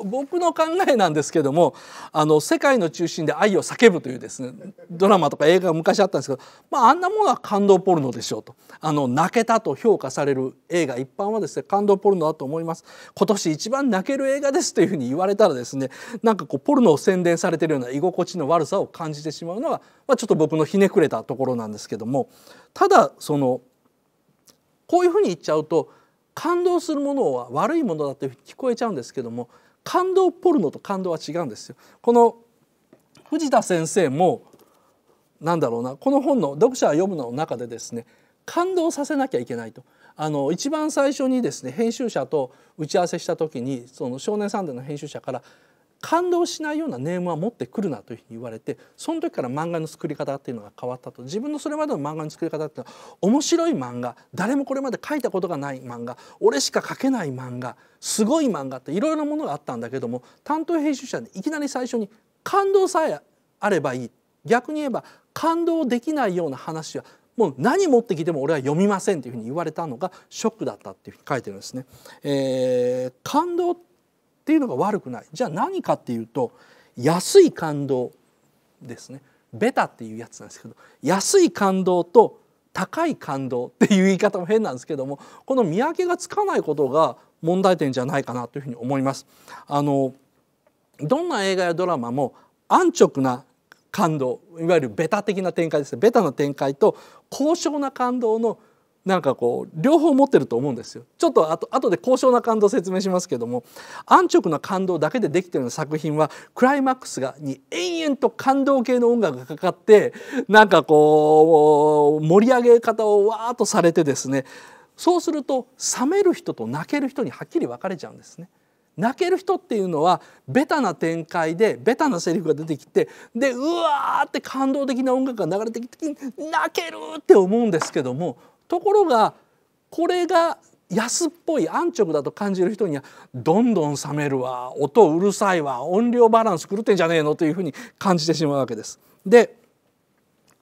僕の考えなんですけどもあの世界の中心で愛を叫ぶというですねドラマとか映画が昔あったんですけど、まあ、あんなものは感動ポルノでしょうとあの泣けたと評価される映画一般はですね感動ポルノだと思います今年一番泣ける映画ですというふうに言われたらですねなんかこうポルノを宣伝されてるような居心地の悪さを感じてしまうのが、まあ、ちょっと僕のひねくれたところなんですけどもただそのこういうふうに言っちゃうと感動するものは悪いものだとて聞こえちゃうんですけども感動ポルノと感動は違うんですよ。この藤田先生もなんだろうなこの本の読者は読むの中でですね感動させなきゃいけないとあの一番最初にですね編集者と打ち合わせした時にその「少年サンデー」の編集者から感動しないようなネームは持ってくるなというふうに言われてその時から漫画の作り方っていうのが変わったと自分のそれまでの漫画の作り方っていうのは面白い漫画誰もこれまで書いたことがない漫画俺しか書けない漫画すごい漫画っていろいろなものがあったんだけども担当編集者でいきなり最初に感動さえあればいい逆に言えば感動できないような話はもう何持ってきても俺は読みませんというふうに言われたのがショックだったっていうふうに書いてるんですね。えー、感動っていうのが悪くないじゃあ何かっていうと安い感動ですねベタっていうやつなんですけど安い感動と高い感動っていう言い方も変なんですけどもこの見分けがつかないことが問題点じゃないかなというふうに思います。あのどんな映画やドラマも安直な感動いわゆるベタ的な展開ですベタな展開と高尚な感動のなんかこう両方持ってると思うんですよちょっとあと後で高尚な感動を説明しますけども安直な感動だけでできてるような作品はクライマックスがに延々と感動系の音楽がかかってなんかこう盛り上げ方をわーっとされてですねそうすると冷める人と泣ける人にはっきり分かれちゃうんですね。泣ける人っていうのはベタな展開でベタなセリフが出てきてでうわーって感動的な音楽が流れてきて泣けるって思うんですけどもところがこれが安っぽい安直だと感じる人にはどんどん冷めるわ音うるさいわ音量バランス狂ってんじゃねえのというふうに感じてしまうわけです。で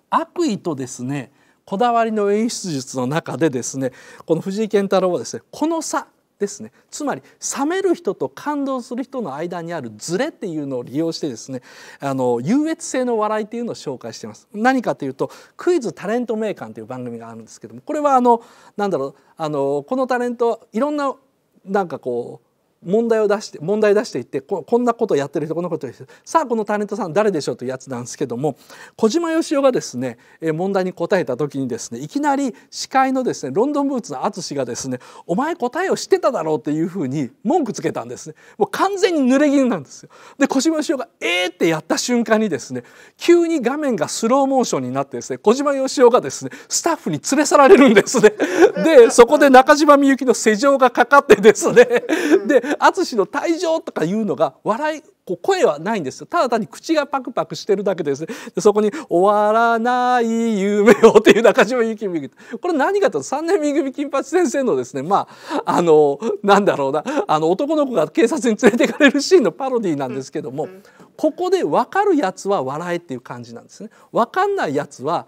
悪意とですねこだわりの演出術の中でですねこの藤井健太郎はですねこの差ですねつまり冷める人と感動する人の間にあるズレっていうのを利用してですねあの優越性の笑いっていうのを紹介しています何かというと「クイズタレント名鑑」という番組があるんですけどもこれはあのなんだろうあのこのタレントいろんななんかこう問題を出して問題出していってこんなことをやってる人こんなことをしてるさあこのタレントさん誰でしょうというやつなんですけども小島よしおがですね問題に答えた時にですねいきなり司会のですねロンドンブーツの淳がですね「お前答えを知ってただろう」っていうふうに文句つけたんですね。もう完全に濡れ衣なんですよで小島よしおが「えー!」ってやった瞬間にですね急に画面がスローモーションになってですね小島よしおがですねスタッフに連れ去られるんですね。でそこで中島みゆきの世情がかかってですねで淳の退場とかいうのが笑いこう声はないんですただ単に口がパクパクしてるだけですねでそこに「終わらない夢を」っていう中島ゆきみぐこれ何かと3年 B 組金八先生のですねまああのなんだろうなあの男の子が警察に連れていかれるシーンのパロディーなんですけども、うん、ここで分かるやつは笑えっていう感じなんですね。分かんないやつは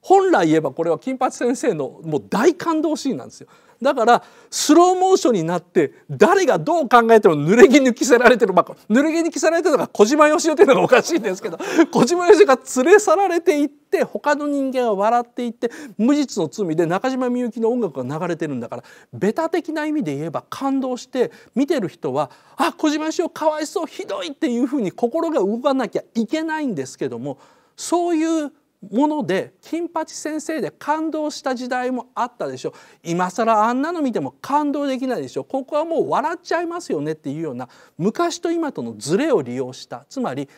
本来言えばこれは金八先生のもう大感動シーンなんですよ。だからスローモーションになって誰がどう考えても濡れ着に着せられてる、まあ、濡れ着に着せられてるのが小島よしおていうのがおかしいんですけど小島よしおが連れ去られていって他の人間が笑っていって無実の罪で中島みゆきの音楽が流れてるんだからベタ的な意味で言えば感動して見てる人は「あ小島よしおかわいそうひどい」っていうふうに心が動かなきゃいけないんですけどもそういうもので金八先生で感動した時代もあったでしょ今更あんなの見ても感動できないでしょここはもう笑っちゃいますよねっていうような昔と今とのズレを利用したつまり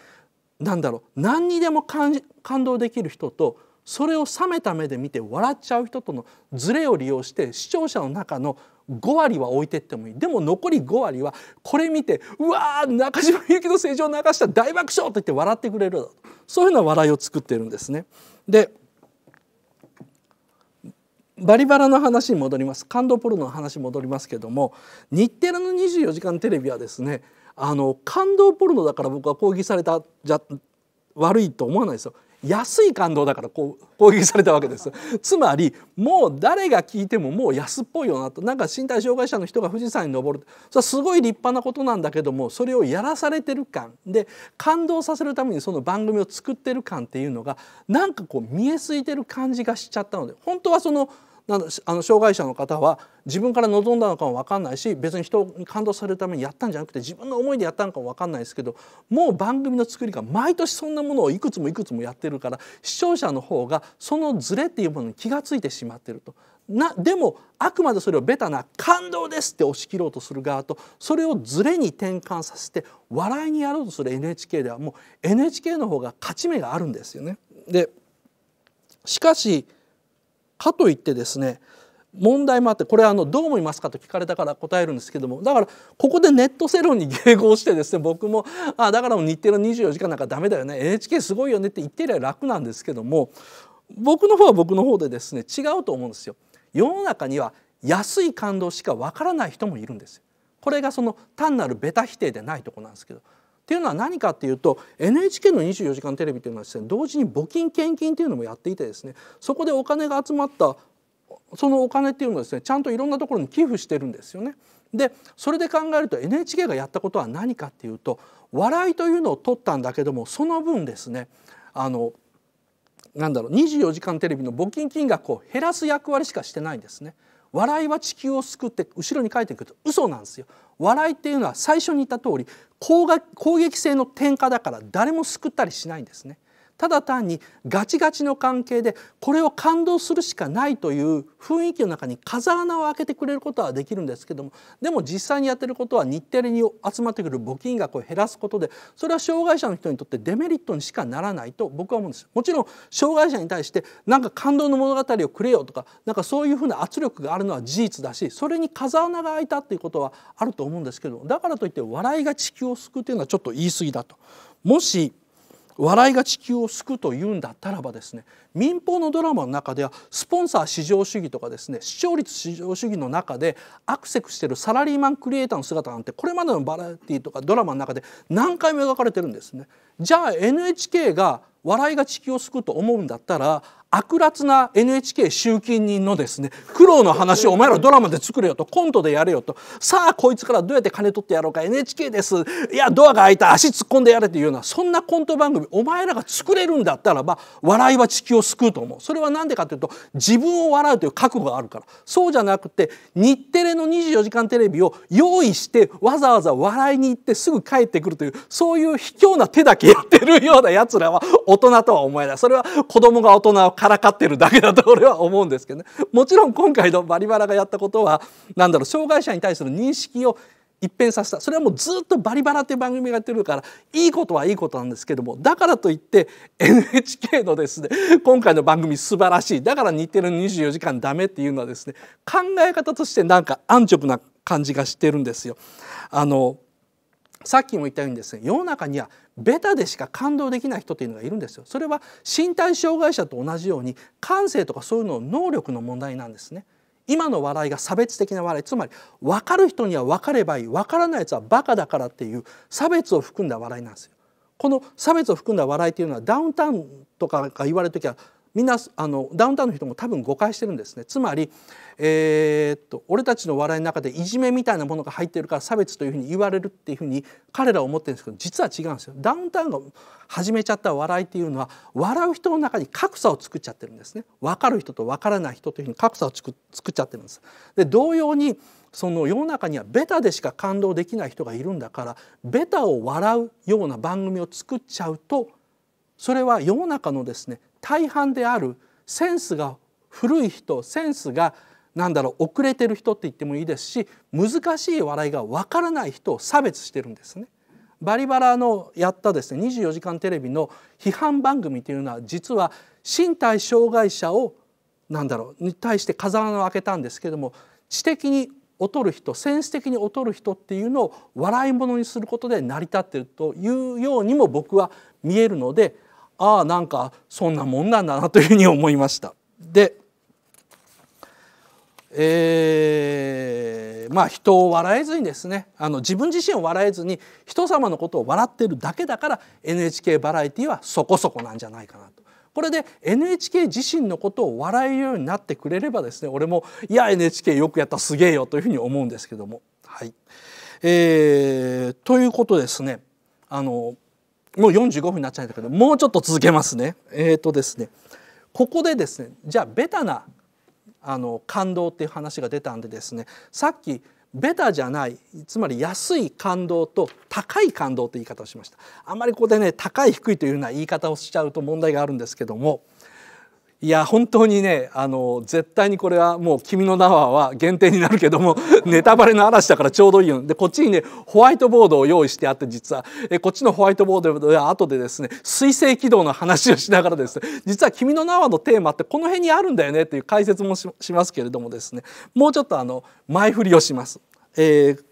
何だろう何にでも感動できる人とそれを冷めた目で見て笑っちゃう人とのズレを利用して視聴者の中の5割は置いてってもいいでも残り5割はこれ見て「うわ中島みゆきの成長を流した大爆笑!」と言って笑ってくれるそういうような笑いを作ってるんですね。でバリバラの話に戻ります感動ポルノの話に戻りますけども日テレの24時間テレビはですねあの感動ポルノだから僕は抗議されたじゃ悪いと思わないですよ安い感動だからこう攻撃されたわけですつまりもう誰が聞いてももう安っぽいよなとなんか身体障害者の人が富士山に登るそれはすごい立派なことなんだけどもそれをやらされてる感で感動させるためにその番組を作ってる感っていうのがなんかこう見えすいてる感じがしちゃったので本当はその「なのあの障害者の方は自分から望んだのかも分かんないし別に人に感動されるためにやったんじゃなくて自分の思いでやったのかも分かんないですけどもう番組の作りが毎年そんなものをいくつもいくつもやってるから視聴者の方がそのズレっていうものに気が付いてしまってると。なでもあくまでそれをベタな「感動です」って押し切ろうとする側とそれをズレに転換させて笑いにやろうとする NHK ではもう NHK の方が勝ち目があるんですよね。でしかしかといってですね問題もあってこれあのどう思いますかと聞かれたから答えるんですけどもだからここでネット世論に迎合してですね僕もあだから日テレの24時間なんか駄目だよね NHK すごいよねって言ってりゃ楽なんですけども僕の方は僕の方でですね違うと思うんですよ。世の中には安い感動しかわからない人もいるんですこれがその単なるベタ否定でないとこなんですけどっていうのは何かっていうと NHK の24時間テレビというのはですね同時に募金献金というのもやっていてですねそこでお金が集まったそのお金っていうのをですねちゃんといろんなところに寄付してるんですよね。でそれで考えると NHK がやったことは何かっていうと笑いというのを取ったんだけどもその分ですねあのなんだろう24時間テレビの募金金額を減らす役割しかしてないんですね。笑いは地球を救って後ろに書いてくると嘘なんですよ笑いっていうのは最初に言った通り攻撃性の転化だから誰も救ったりしないんですねただ単にガチガチの関係でこれを感動するしかないという雰囲気の中に風穴を開けてくれることはできるんですけどもでも実際にやってることは日テレに集まってくる募金額を減らすことでそれは障害者の人にとってデメリットにしかならないと僕は思うんです。もちろん障害者に対してなんか感動の物語をくれよとかなんかそういうふうな圧力があるのは事実だしそれに風穴が開いたっていうことはあると思うんですけどだからといって笑いが地球を救うというのはちょっと言い過ぎだと。もし笑いが地球を救うというんだったらばですね民放のドラマの中ではスポンサー至上主義とかですね視聴率至上主義の中でアクセスしているサラリーマンクリエイターの姿なんてこれまでのバラエティとかドラマの中で何回も描かれてるんですね。じゃあ NHK が笑いが地球を救うと思うんだったら悪辣な NHK 集金人のですね苦労の話をお前らドラマで作れよとコントでやれよとさあこいつからどうやって金取ってやろうか NHK ですいやドアが開いた足突っ込んでやれというようなそんなコント番組お前らが作れるんだったらば笑いは地球を救うと思うそれは何でかというと自分を笑うという覚悟があるからそうじゃなくて日テレの24時間テレビを用意してわざわざ笑いに行ってすぐ帰ってくるというそういう卑怯な手だけやってるようなやつらは大人とは思えないそれは子供が大人をからかってるだけだと俺は思うんですけどねもちろん今回のバリバラがやったことは何だろう障害者に対する認識を一変させたそれはもうずっと「バリバラ」っていう番組がやってるからいいことはいいことなんですけどもだからといって NHK のですね今回の番組素晴らしいだから日テレの24時間ダメっていうのはですね考え方としてなんか安直な感じがしてるんですよ。あのさっきも言ったようにですね世の中にはベタでしか感動できない人というのがいるんですよ。それは身体障害者と同じように感性とかそういうの能力の問題なんですね。今の笑いが差別的な笑いつまり分かる人には分かればいい分からない奴はバカだからっていう差別を含んだ笑いなんですよ。この差別を含んだ笑いというのはダウンタウンとかが言われるときはみんなあのダウンタウンの人も多分誤解してるんですねつまり、えー、っと俺たちの笑いの中でいじめみたいなものが入ってるから差別というふうに言われるっていうふうに彼らは思ってるんですけど実は違うんですよダウンタウンが始めちゃった笑いっていうのは笑う人の中に格差を作っちゃってるんですね分かる人と分からない人というふうに格差を作っちゃってるんですで同様にその世の中にはベタでしか感動できない人がいるんだからベタを笑うような番組を作っちゃうとそれは世の中のですね大半であるセンスが古い人センスが何だろう遅れてる人って言ってもいいですし難しい笑いがわからない人を差別してるんですね。バリバラのやったですね24時間テレビの批判番組というのは実は身体障害者を何だろうに対して風穴を開けたんですけども知的に劣る人センス的に劣る人っていうのを笑い物にすることで成り立っているというようにも僕は見えるのでああなんかそんなもんなんだなというふうに思いました。でえー、まあ人を笑えずにですねあの自分自身を笑えずに人様のことを笑ってるだけだから NHK バラエティはそこそこなんじゃないかなと。これで NHK 自身のことを笑えるようになってくれればですね俺も「いや NHK よくやったすげえよ」というふうに思うんですけども。はいえー、ということですねあのもう45分になっちゃうんだけどもうちょっと続けますね。えーとですね、ここでですねじゃあベタなあの感動っていう話が出たんでですねさっきベタじゃないつまり安い感動と高い感動って言い方をしました。あんまりここでね高い低いというような言い方をしちゃうと問題があるんですけどもいや本当にねあの絶対にこれはもう「君の名は」は限定になるけども ネタバレの嵐だからちょうどいいよでこっちにねホワイトボードを用意してあって実はえこっちのホワイトボードでは後でですね水星軌道の話をしながらですね実は「君の名は」のテーマってこの辺にあるんだよねっていう解説もしますけれどもですねもうちょっとあの前振りをします。えー、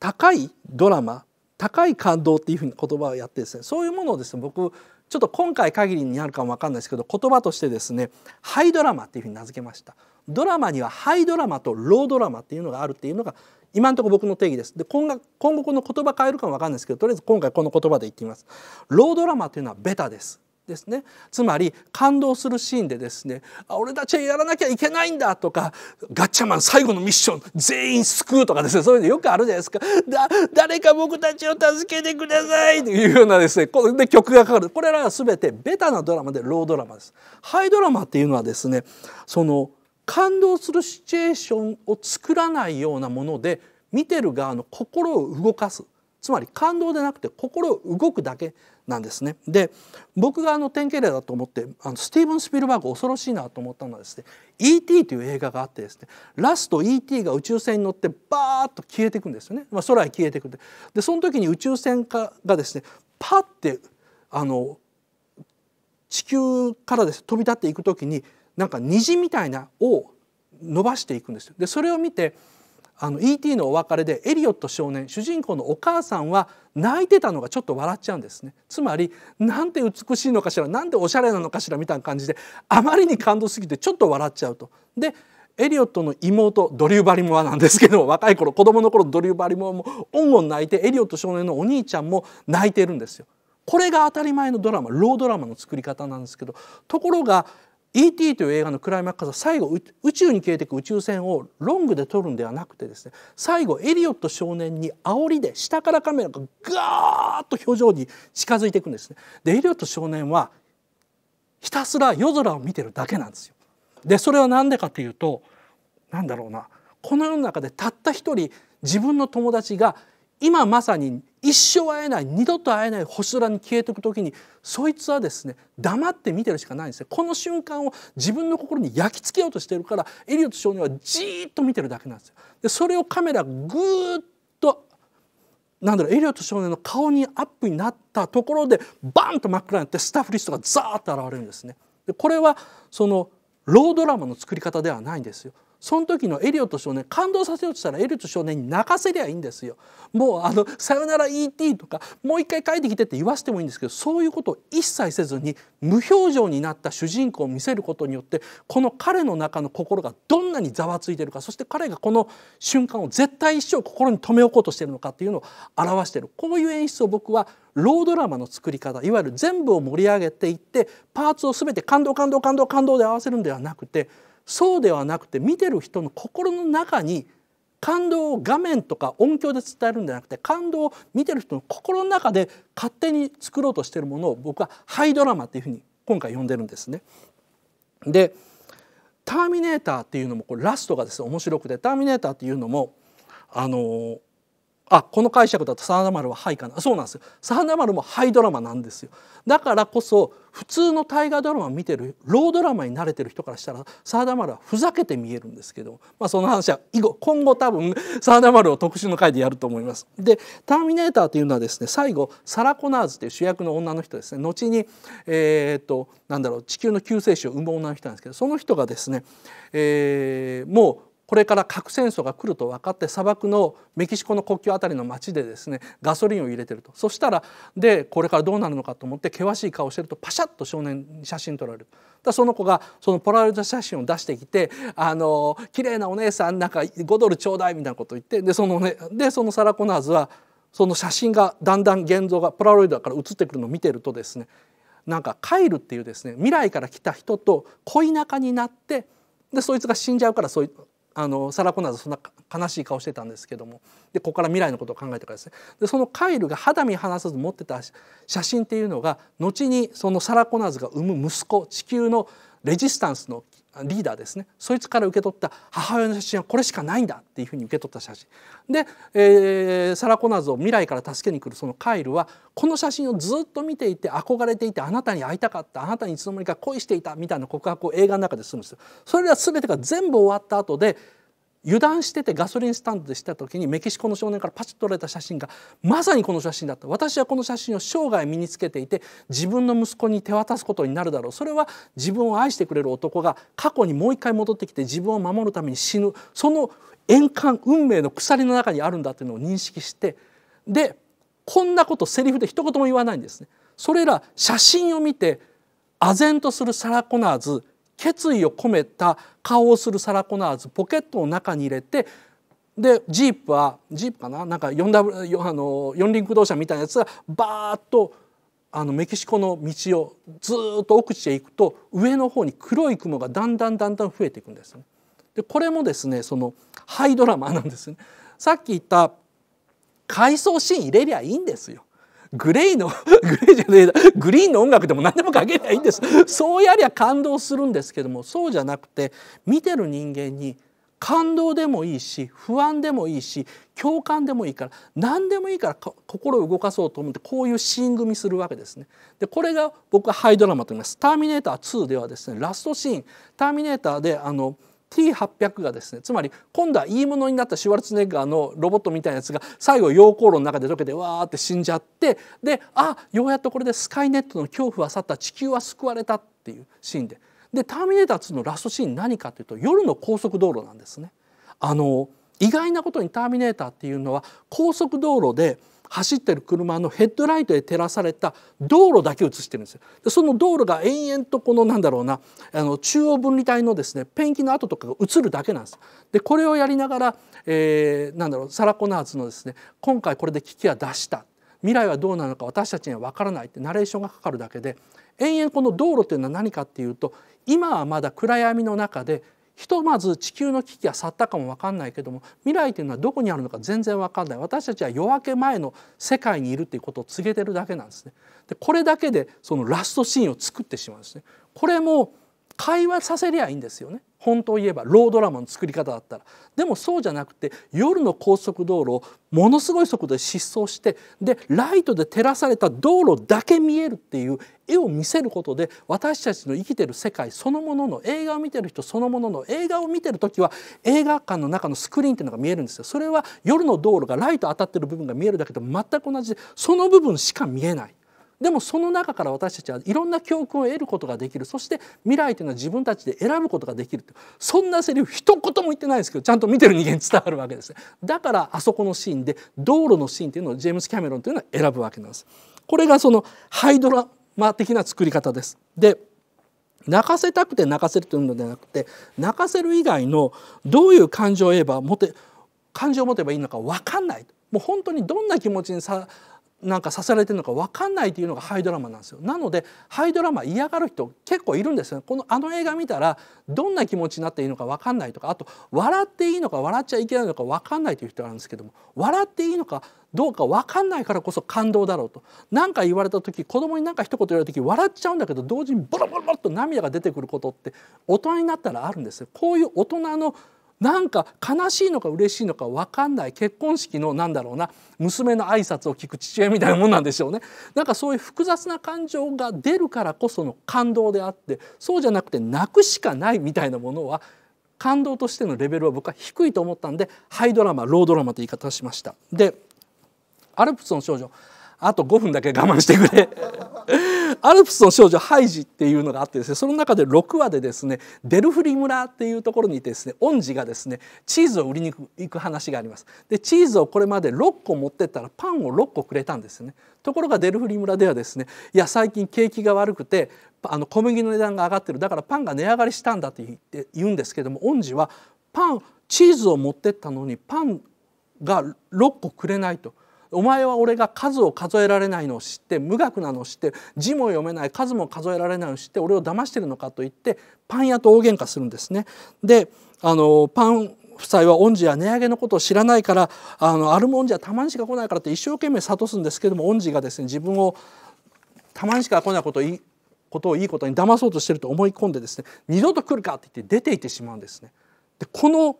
高いドラマ高い感動っていうふうに言葉をやってですねそういうものをですね僕ちょっと今回限りになるかも分かんないですけど言葉としてですねハドラマっていうふに名付けましたドラマにはハイドラマとロードラマっていうのがあるっていうのが今のところ僕の定義ですで今今後この言葉変えるかも分かんないですけどとりあえず今回この言葉で言ってみますロードラマというのはベタですですねつまり感動するシーンでですねあ俺たちはやらなきゃいけないんだとかガッチャマン最後のミッション全員救うとかですねそういうのよくあるじゃないですかだ誰か僕たちを助けてくださいというようなですねこで曲がかかるこれらは全てベタなドラマでロードラマです。ハイドラマっていうのはですねその感動するシチュエーションを作らないようなもので見てる側の心を動かすつまり感動でなくて心を動くだけなんですね。で僕があの典型例だと思ってあのスティーブン・スピルバーグ恐ろしいなと思ったのはですね E.T. という映画があってですねラスト E.T. が宇宙船に乗ってバーッと消えていくんですよね、まあ、空へ消えていくででその時に宇宙船がですねパッてあの地球からです、ね、飛び立っていく時になんか虹みたいなを伸ばしていくんですよ。でそれを見てあの E.T. のお別れでエリオット少年主人公のお母さんは泣いてたのがちょっと笑っちゃうんですねつまりなんて美しいのかしらなんておしゃれなのかしらみたいな感じであまりに感動すぎてちょっと笑っちゃうと。でエリオットの妹ドリュー・バリモアなんですけど 若い頃子供の頃ドリュー・バリモアもおんおん泣いてエリオット少年のお兄ちゃんも泣いてるんですよ。これが当たり前のドラマロードラマの作り方なんですけどところが E.T. という映画のクライマックスは最後宇宙に消えていく宇宙船をロングで撮るんではなくてですね最後エリオット少年に煽りで下からカメラがガーッと表情に近づいていくんですね。でエリオット少年はひたすら夜空を見てるだけなんですよ。でそれは何でかというと何だろうなこの世の中でたった一人自分の友達が今まさに一生会えない二度と会えない星空に消えていく時にそいつはですね黙って見てるしかないんですよこの瞬間を自分の心に焼き付けようとしてるからエリオット少年はじーっと見てるだけなんですよ。でそれをカメラぐーっとなんだろうエリオット少年の顔にアップになったところでバンと真っ暗になってスタッフリストがザーッと現れるんですね。でこれはそのロードラマの作り方ではないんですよその時のエリオット少年感動させようとしたらエリオット少年に泣かせりゃいいんですよ。もうあの「さよなら ET」とか「もう一回書いてきて」って言わせてもいいんですけどそういうことを一切せずに無表情になった主人公を見せることによってこの彼の中の心がどんなにざわついてるかそして彼がこの瞬間を絶対一生心に留め置こうとしてるのかっていうのを表してるこういう演出を僕はロードラマの作り方いわゆる全部を盛り上げていってパーツを全て感動感動感動感動で合わせるんではなくてそうではなくて見てる人の心の中に感動を画面とか音響で伝えるんじゃなくて感動を見てる人の心の中で勝手に作ろうとしてるものを僕はハイドラマっていうふうに今回呼んでるんですね。で「ターミネーター」っていうのもこれラストがですね面白くて「ターミネーター」っていうのもあのあこの解釈だとナマルはイかなそうなんですよナマルもハイドラマなんですよだからこそ普通の大河ドラマ見てるロードラマに慣れてる人からしたらナ田丸はふざけて見えるんですけど、まあ、その話は以後今後多分ナ田丸を特集の回でやると思います。で「ターミネーター」というのはですね最後サラ・コナーズという主役の女の人ですね後に、えー、っとなんだろう地球の救世主を生む女の人なんですけどその人がですね、えー、もうこれから核戦争が来ると分かって砂漠のメキシコの国境たりの町でですねガソリンを入れてるとそしたらでこれからどうなるのかと思って険しい顔してるとパシャッと少年に写真撮られるだその子がそのポラロイド写真を出してきて「あの綺麗なお姉さんなんか5ドルちょうだい」みたいなこと言ってでその、ね、でそのサラ・コナーズはその写真がだんだん現像がポラロイドから写ってくるのを見てるとですねなんかカイルっていうですね未来から来た人と恋仲になってでそいつが死んじゃうからそういうあのサラ・コナーズそんな悲しい顔してたんですけどもでここから未来のことを考えてからですねでそのカイルが肌身離さず持ってた写真っていうのが後にそのサラ・コナーズが生む息子地球のレジスタンスのリーダーですねそいつから受け取った母親の写真はこれしかないんだっていうふうに受け取った写真で、えー、サラ・コナーズを未来から助けに来るそのカイルはこの写真をずっと見ていて憧れていてあなたに会いたかったあなたにいつの間にか恋していたみたいな告白を映画の中でするんですよ。それら全てが全部終わった後で油断しててガソリンスタンドでした時にメキシコの少年からパチッと撮られた写真がまさにこの写真だった私はこの写真を生涯身につけていて自分の息子に手渡すことになるだろうそれは自分を愛してくれる男が過去にもう一回戻ってきて自分を守るために死ぬその円環運命の鎖の中にあるんだというのを認識してでこんなことセリフで一言も言わないんですね。それら写真を見て唖然とするサラ・コナーズ決意を込めた顔をするサラ・コナーズポケットの中に入れてでジープはジープかななんか 4W あの四輪駆動車みたいなやつがバーッとあのメキシコの道をずっと奥地へ行くと上の方に黒い雲がだんだんだんだん増えていくんですね。でこれもですねそのハイドラマなんですね。さっき言った回想シーン入れりゃいいんですよ。グレイの グレイじゃねえグリーンの音楽でも何でもかけりゃいいんですそうやりゃ感動するんですけどもそうじゃなくて見てる人間に感動でもいいし不安でもいいし共感でもいいから何でもいいから心を動かそうと思ってこういうシーン組みするわけですね。でこれが僕はハイドラマと言います。ターミネーター2ではですねラストシーンターミネーターであの「T800 がですねつまり今度はいいものになったシュワルツネッガーのロボットみたいなやつが最後溶鉱炉の中で溶けてわーって死んじゃってであようやっとこれでスカイネットの恐怖は去った地球は救われたっていうシーンでで「ターミネーター2」のラストシーン何かというと夜の高速道路なんですね。あの意外なことに「ターミネーター」っていうのは高速道路で走ってる車のヘッドライトで照らされた道路だけ映してるんですよ。でその道路が延々とこのなんだろうなあの中央分離帯のですねペンキの跡とかが映るだけなんです。でこれをやりながら、えー、なんだろうサラ・コナーズのですね今回これで危機は出した未来はどうなのか私たちには分からないってナレーションがかかるだけで延々この道路っていうのは何かっていうと今はまだ暗闇の中でひとまず地球の危機が去ったかも分かんないけども未来というのはどこにあるのか全然分かんない私たちは夜明け前の世界にいるということを告げてるだけなんですね。でこれだけでそのラストシーンを作ってしまうんですね。これも会話させりゃいいんですよね。本当を言えばロードラマの作り方だったらでもそうじゃなくて夜の高速道路をものすごい速度で疾走してでライトで照らされた道路だけ見えるっていう絵を見せることで私たちの生きてる世界そのものの映画を見てる人そのものの映画を見てる時は映画館の中のスクリーンっていうのが見えるんですよ。それは夜の道路がライト当たってる部分が見えるだけで全く同じでその部分しか見えない。でもその中から私たちはいろんな教訓を得ることができるそして未来というのは自分たちで選ぶことができるそんなセリフ一言も言ってないですけどちゃんと見てる人間に伝わるわけですねだからあそこのシーンで道路のシーンというのをジェームス・キャメロンというのは選ぶわけなんですこれがそのハイドラマ的な作り方ですで泣かせたくて泣かせるというのではなくて泣かせる以外のどういう感情を言えば持て感情を持てばいいのか分かんないもう本当にどんな気持ちにさなんかさせられてるのか分かんないというのがハイドラマなんですよなのでハイドラマ嫌がる人結構いるんですよこのあの映画見たらどんな気持ちになっていいのか分かんないとかあと笑っていいのか笑っちゃいけないのか分かんないという人があるんですけども笑っていいのかどうか分かんないからこそ感動だろうと何か言われた時子供に何か一言言われた時笑っちゃうんだけど同時にボロボロボロっと涙が出てくることって大人になったらあるんですよ。こういう大人のなんか悲しいのか嬉しいのか分かんない結婚式のなんだろうな娘の挨拶を聞く父親みたいなもんなんでしょうねなんかそういう複雑な感情が出るからこその感動であってそうじゃなくて泣くしかないみたいなものは感動としてのレベルは僕は低いと思ったんでハイドラマロードラマという言い方をしました。でアルプスの少女あと5分だけ我慢してくれアルプスの少女ハイジっていうのがあってですねその中で6話でですねデルフリ村っていうところにいてですね恩師がですねチーズを売りに行く話がありますでチーズをこれまで6個持ってったらパンを6個くれたんですねところがデルフリ村ではですねいや最近景気が悪くてあの小麦の値段が上がってるだからパンが値上がりしたんだって言って言うんですけども恩師はパンチーズを持ってったのにパンが6個くれないと。お前は俺が数を数えられないのを知って無学なのを知って字も読めない数も数えられないのを知って俺を騙してるのかと言ってパン屋と大喧嘩するんですね。であのパン夫妻は恩師や値上げのことを知らないからあのあるもんじゃたまにしか来ないからって一生懸命諭すんですけども恩師がですね自分をたまにしか来ないことをことをいいことに騙そうとしてると思い込んでですね二度と来るかって言って出ていってしまうんですね。でこの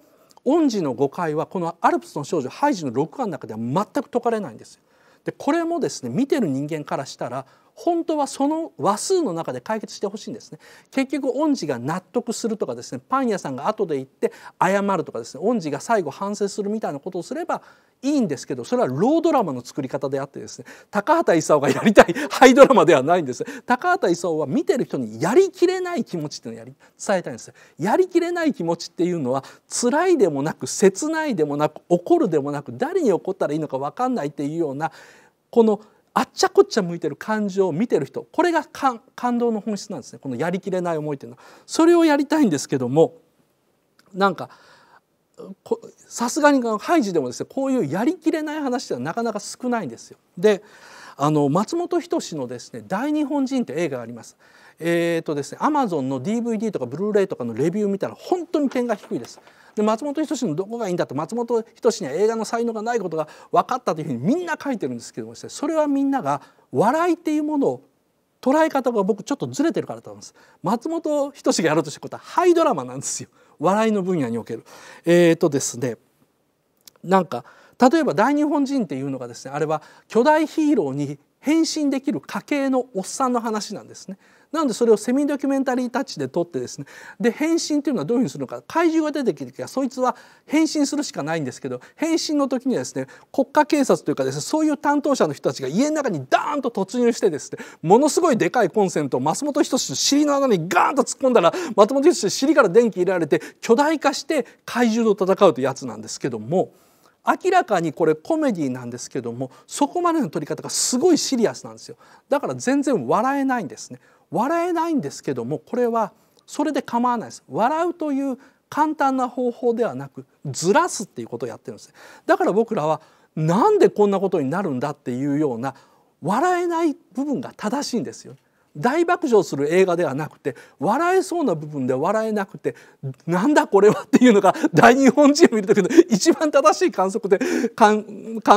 恩師の誤解はこの「アルプスの少女」ハイジの6話の中では全く解かれないんですでこれもですね見てる人間からしたら本当はその和数の中で解決してほしいんですね結局恩師が納得するとかですねパン屋さんが後で行って謝るとかですね恩師が最後反省するみたいなことをすればいいんですけどそれはロードラマの作り方であってですね高畑勲がやりたいハイドラマではないんです高畑勲は見てる人にやりきれない気持ちっていうのをやり伝えたいんですやりきれない気持ちっていうのは辛いでもなく切ないでもなく怒るでもなく誰に怒ったらいいのか分かんないっていうようなこの「あっちゃこっちゃ向いてる感情を見てる人これが感動の本質なんですねこのやりきれない思いというのはそれをやりたいんですけどもなんかさすがにハイジでもですねこういうやりきれない話ではなかなか少ないんですよ。であの松本人志のですね「大日本人」って映画があります。えーとですね、アマゾンの DVD とかブルーレイとかのレビュー見たら本当に点が低いです。で松本人志のどこがいいんだと松本人志には映画の才能がないことが分かったというふうにみんな書いてるんですけどもそれはみんなが笑いっていうものを捉え方が僕ちょっとずれてるからと思います松本人志がやろうとしたことはハイドラマなんですよ笑いの分野におけるえー、とですねなんか例えば大日本人っていうのがですねあれは巨大ヒーローに変身できる家系のおっさんの話なんですねなのでそれをセミドキュメンタリータッチで撮ってですねで変身というのはどういうふうにするのか怪獣が出てきてきそいつは変身するしかないんですけど変身の時にはですね国家警察というかですねそういう担当者の人たちが家の中にダーンと突入してですねものすごいでかいコンセントを松本人志の尻の穴にガーンと突っ込んだら松本人志の尻から電気入れられて巨大化して怪獣と戦うというやつなんですけども。明らかにこれコメディなんですけどもそこまでの撮り方がすごいシリアスなんですよだから全然笑えないんですね笑えないんですけどもこれはそれで構わないです笑うという簡単な方法ではなくずらすっていうことをやってるんですだから僕らはなんでこんなことになるんだっていうような笑えない部分が正しいんですよ大爆笑する映画ではなくて笑えそうな部分で笑えなくてなんだこれはっていうのが 大日本人を見る時の一番正しい観測で感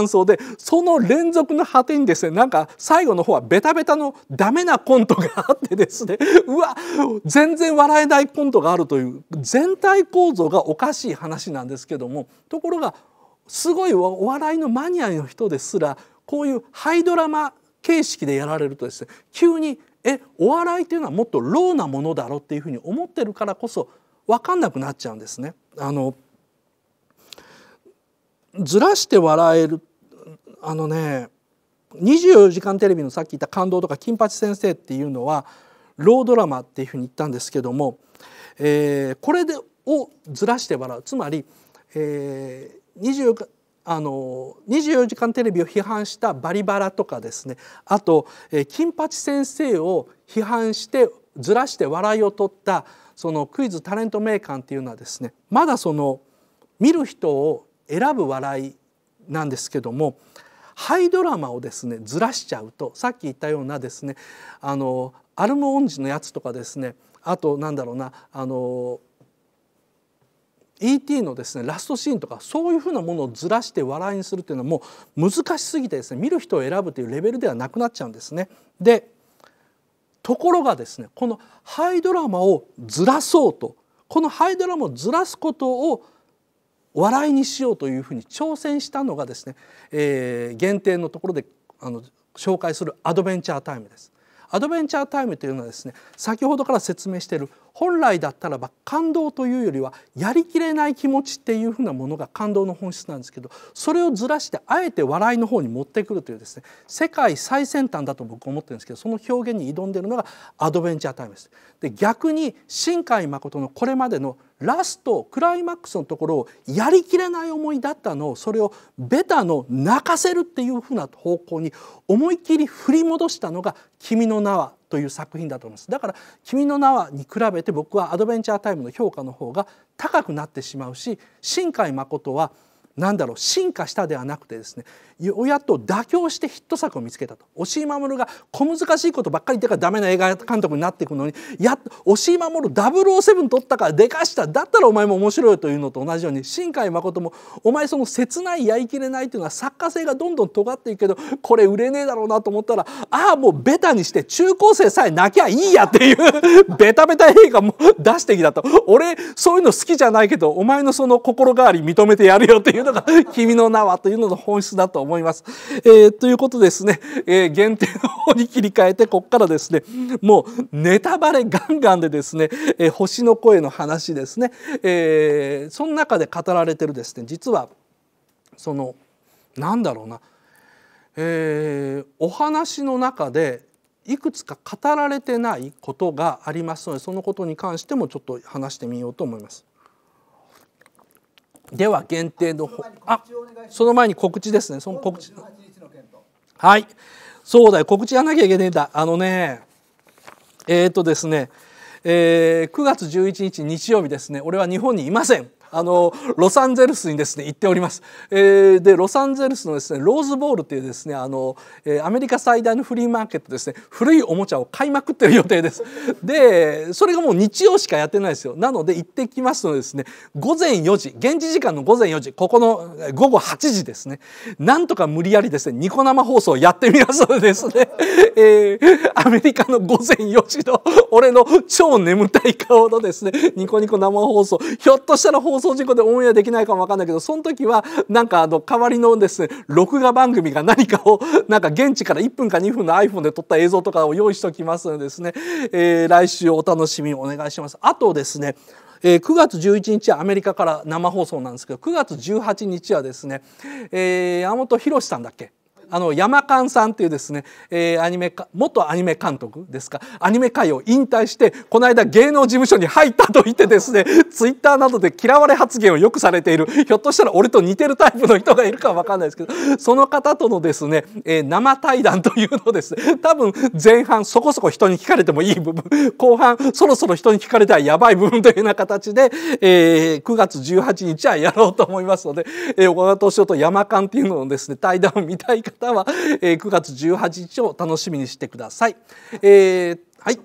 想でその連続の果てにですねなんか最後の方はベタベタのダメなコントがあってですね うわ全然笑えないコントがあるという全体構造がおかしい話なんですけどもところがすごいお笑いのマニアの人ですらこういうハイドラマ形式でやられるとですね急にえお笑いというのはもっとローなものだろっていうふうに思ってるからこそ分かんなくなっちゃうんですね。あのずらして笑えるあのね『24時間テレビ』のさっき言った「感動」とか「金八先生」っていうのはロードラマっていうふうに言ったんですけども、えー、これでをずらして笑うつまり、えー、24あの24時間テレビを批判した「バリバラ」とかですねあと、え金八先生を批判してずらして笑いを取ったそのクイズタレント名鑑っていうのはですねまだその見る人を選ぶ笑いなんですけどもハイドラマをですねずらしちゃうとさっき言ったようなですねあのアルムオンジのやつとかですねあとなんだろうなあの E.T. のですねラストシーンとかそういうふうなものをずらして笑いにするというのはもう難しすぎてですね見る人を選ぶというレベルではなくなっちゃうんですね。でところがですねこのハイドラマをずらそうとこのハイドラマをずらすことを笑いにしようというふうに挑戦したのがですね、えー、限定のところであの紹介するアドベンチャータイムです。アドベンチャータイムというのはですね先ほどから説明している本来だったらば感動というよりはやりきれない気持ちっていうふうなものが感動の本質なんですけどそれをずらしてあえて笑いの方に持ってくるというですね世界最先端だと僕思ってるんですけどその表現に挑んでるのがアドベンチャータイムです。で逆に新海誠のこれまでのラストクライマックスのところをやりきれない思いだったのをそれをベタの泣かせるっていうふうな方向に思い切り振り戻したのが「君の名は」という作品だと思いますだから「君の名は」に比べて僕はアドベンチャータイムの評価の方が高くなってしまうし新海誠は何だろう進化したではなくてですね親と妥協してヒット作を見つけたと押井守が小難しいことばっかり言ってからダメな映画監督になっていくのにや押井守007取ったからでかしただったらお前も面白いというのと同じように新海誠もお前その切ないやりきれないというのは作家性がどんどん尖っていくけどこれ売れねえだろうなと思ったらああもうベタにして中高生さえ泣きゃいいやっていうベタベタ映画も出してきたと俺そういうの好きじゃないけどお前のその心変わり認めてやるよっていうのが「君の名は」というのの本質だと思思います。えー、ということですね、えー、限定の方に切り替えてここからですねもうネタバレガンガンでですね、えー、星の声の話ですね、えー、その中で語られてるですね実はそのなんだろうな、えー、お話の中でいくつか語られてないことがありますのでそのことに関してもちょっと話してみようと思います。では限定のあその前に告知ですねその告知はいそうだよ告知やんなきゃいけないんだあのねえっ、ー、とですねえー、9月11日日曜日ですね俺は日本にいませんあのロサンゼルスにですね行っております。えー、でロサンゼルスのですねローズボールというですねあの、えー、アメリカ最大のフリーマーケットですね古いおもちゃを買いまくってる予定です。でそれがもう日曜しかやってないですよ。なので行ってきますのでですね午前4時現地時間の午前4時ここの午後8時ですねなんとか無理やりですねニコ生放送をやってみますのでですね、えー、アメリカの午前4時の俺の超眠たい顔のですねニコニコ生放送ひょっとしたら放送放送事故でオンエアできないかもわかんないけどその時はなんかあの代わりのですね録画番組が何かをなんか現地から1分か2分の iPhone で撮った映像とかを用意しておきますのでですね、えー、来週お楽しみお願いします。あとですねえー、9月11日はアメリカから生放送なんですけど9月18日はですね、えー、山本博さんだっけあの山間さんというですね、えー、アニメ元アニメ監督ですかアニメ界を引退してこの間芸能事務所に入ったと言ってですね ツイッターなどで嫌われ発言をよくされているひょっとしたら俺と似てるタイプの人がいるかわかんないですけどその方とのですね、えー、生対談というのをですね多分前半そこそこ人に聞かれてもいい部分後半そろそろ人に聞かれてはやばい部分というような形で、えー、9月18日はやろうと思いますので、えー、小川敏夫と山間っていうのをですね対談を見たい方方は、えー、9月18日を楽しみにしてください。えー、はい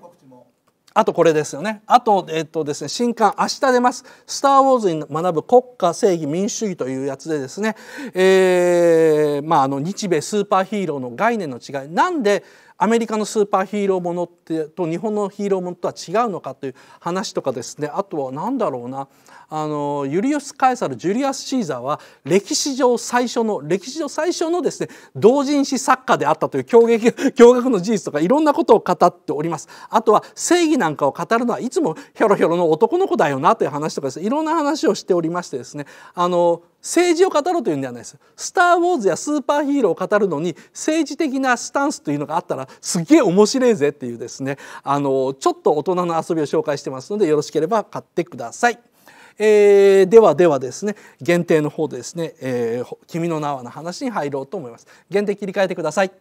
あとこれですよね。あと、えっ、とですね、新刊、明日出ます。スター・ウォーズに学ぶ国家正義民主主義というやつでですね、えー、まあ、あの、日米スーパーヒーローの概念の違い。なんで、アメリカのスーパーヒーローものってと日本のヒーローものとは違うのかという話とかですねあとはなんだろうなあのユリオス・カエサルジュリアス・シーザーは歴史上最初の歴史上最初のですね同人誌作家であったという驚愕の事実とかいろんなことを語っておりますあとは正義なんかを語るのはいつもヒョロヒョロの男の子だよなという話とかです、ね、いろんな話をしておりましてですねあの政治を語ろうというんではないです。スター・ウォーズやスーパーヒーローを語るのに政治的なスタンスというのがあったらすげえ面白いぜっていうですねあのちょっと大人の遊びを紹介してますのでよろしければ買ってください。えー、ではではですね限定の方でですね、えー、君の名はの話に入ろうと思います限定切り替えてください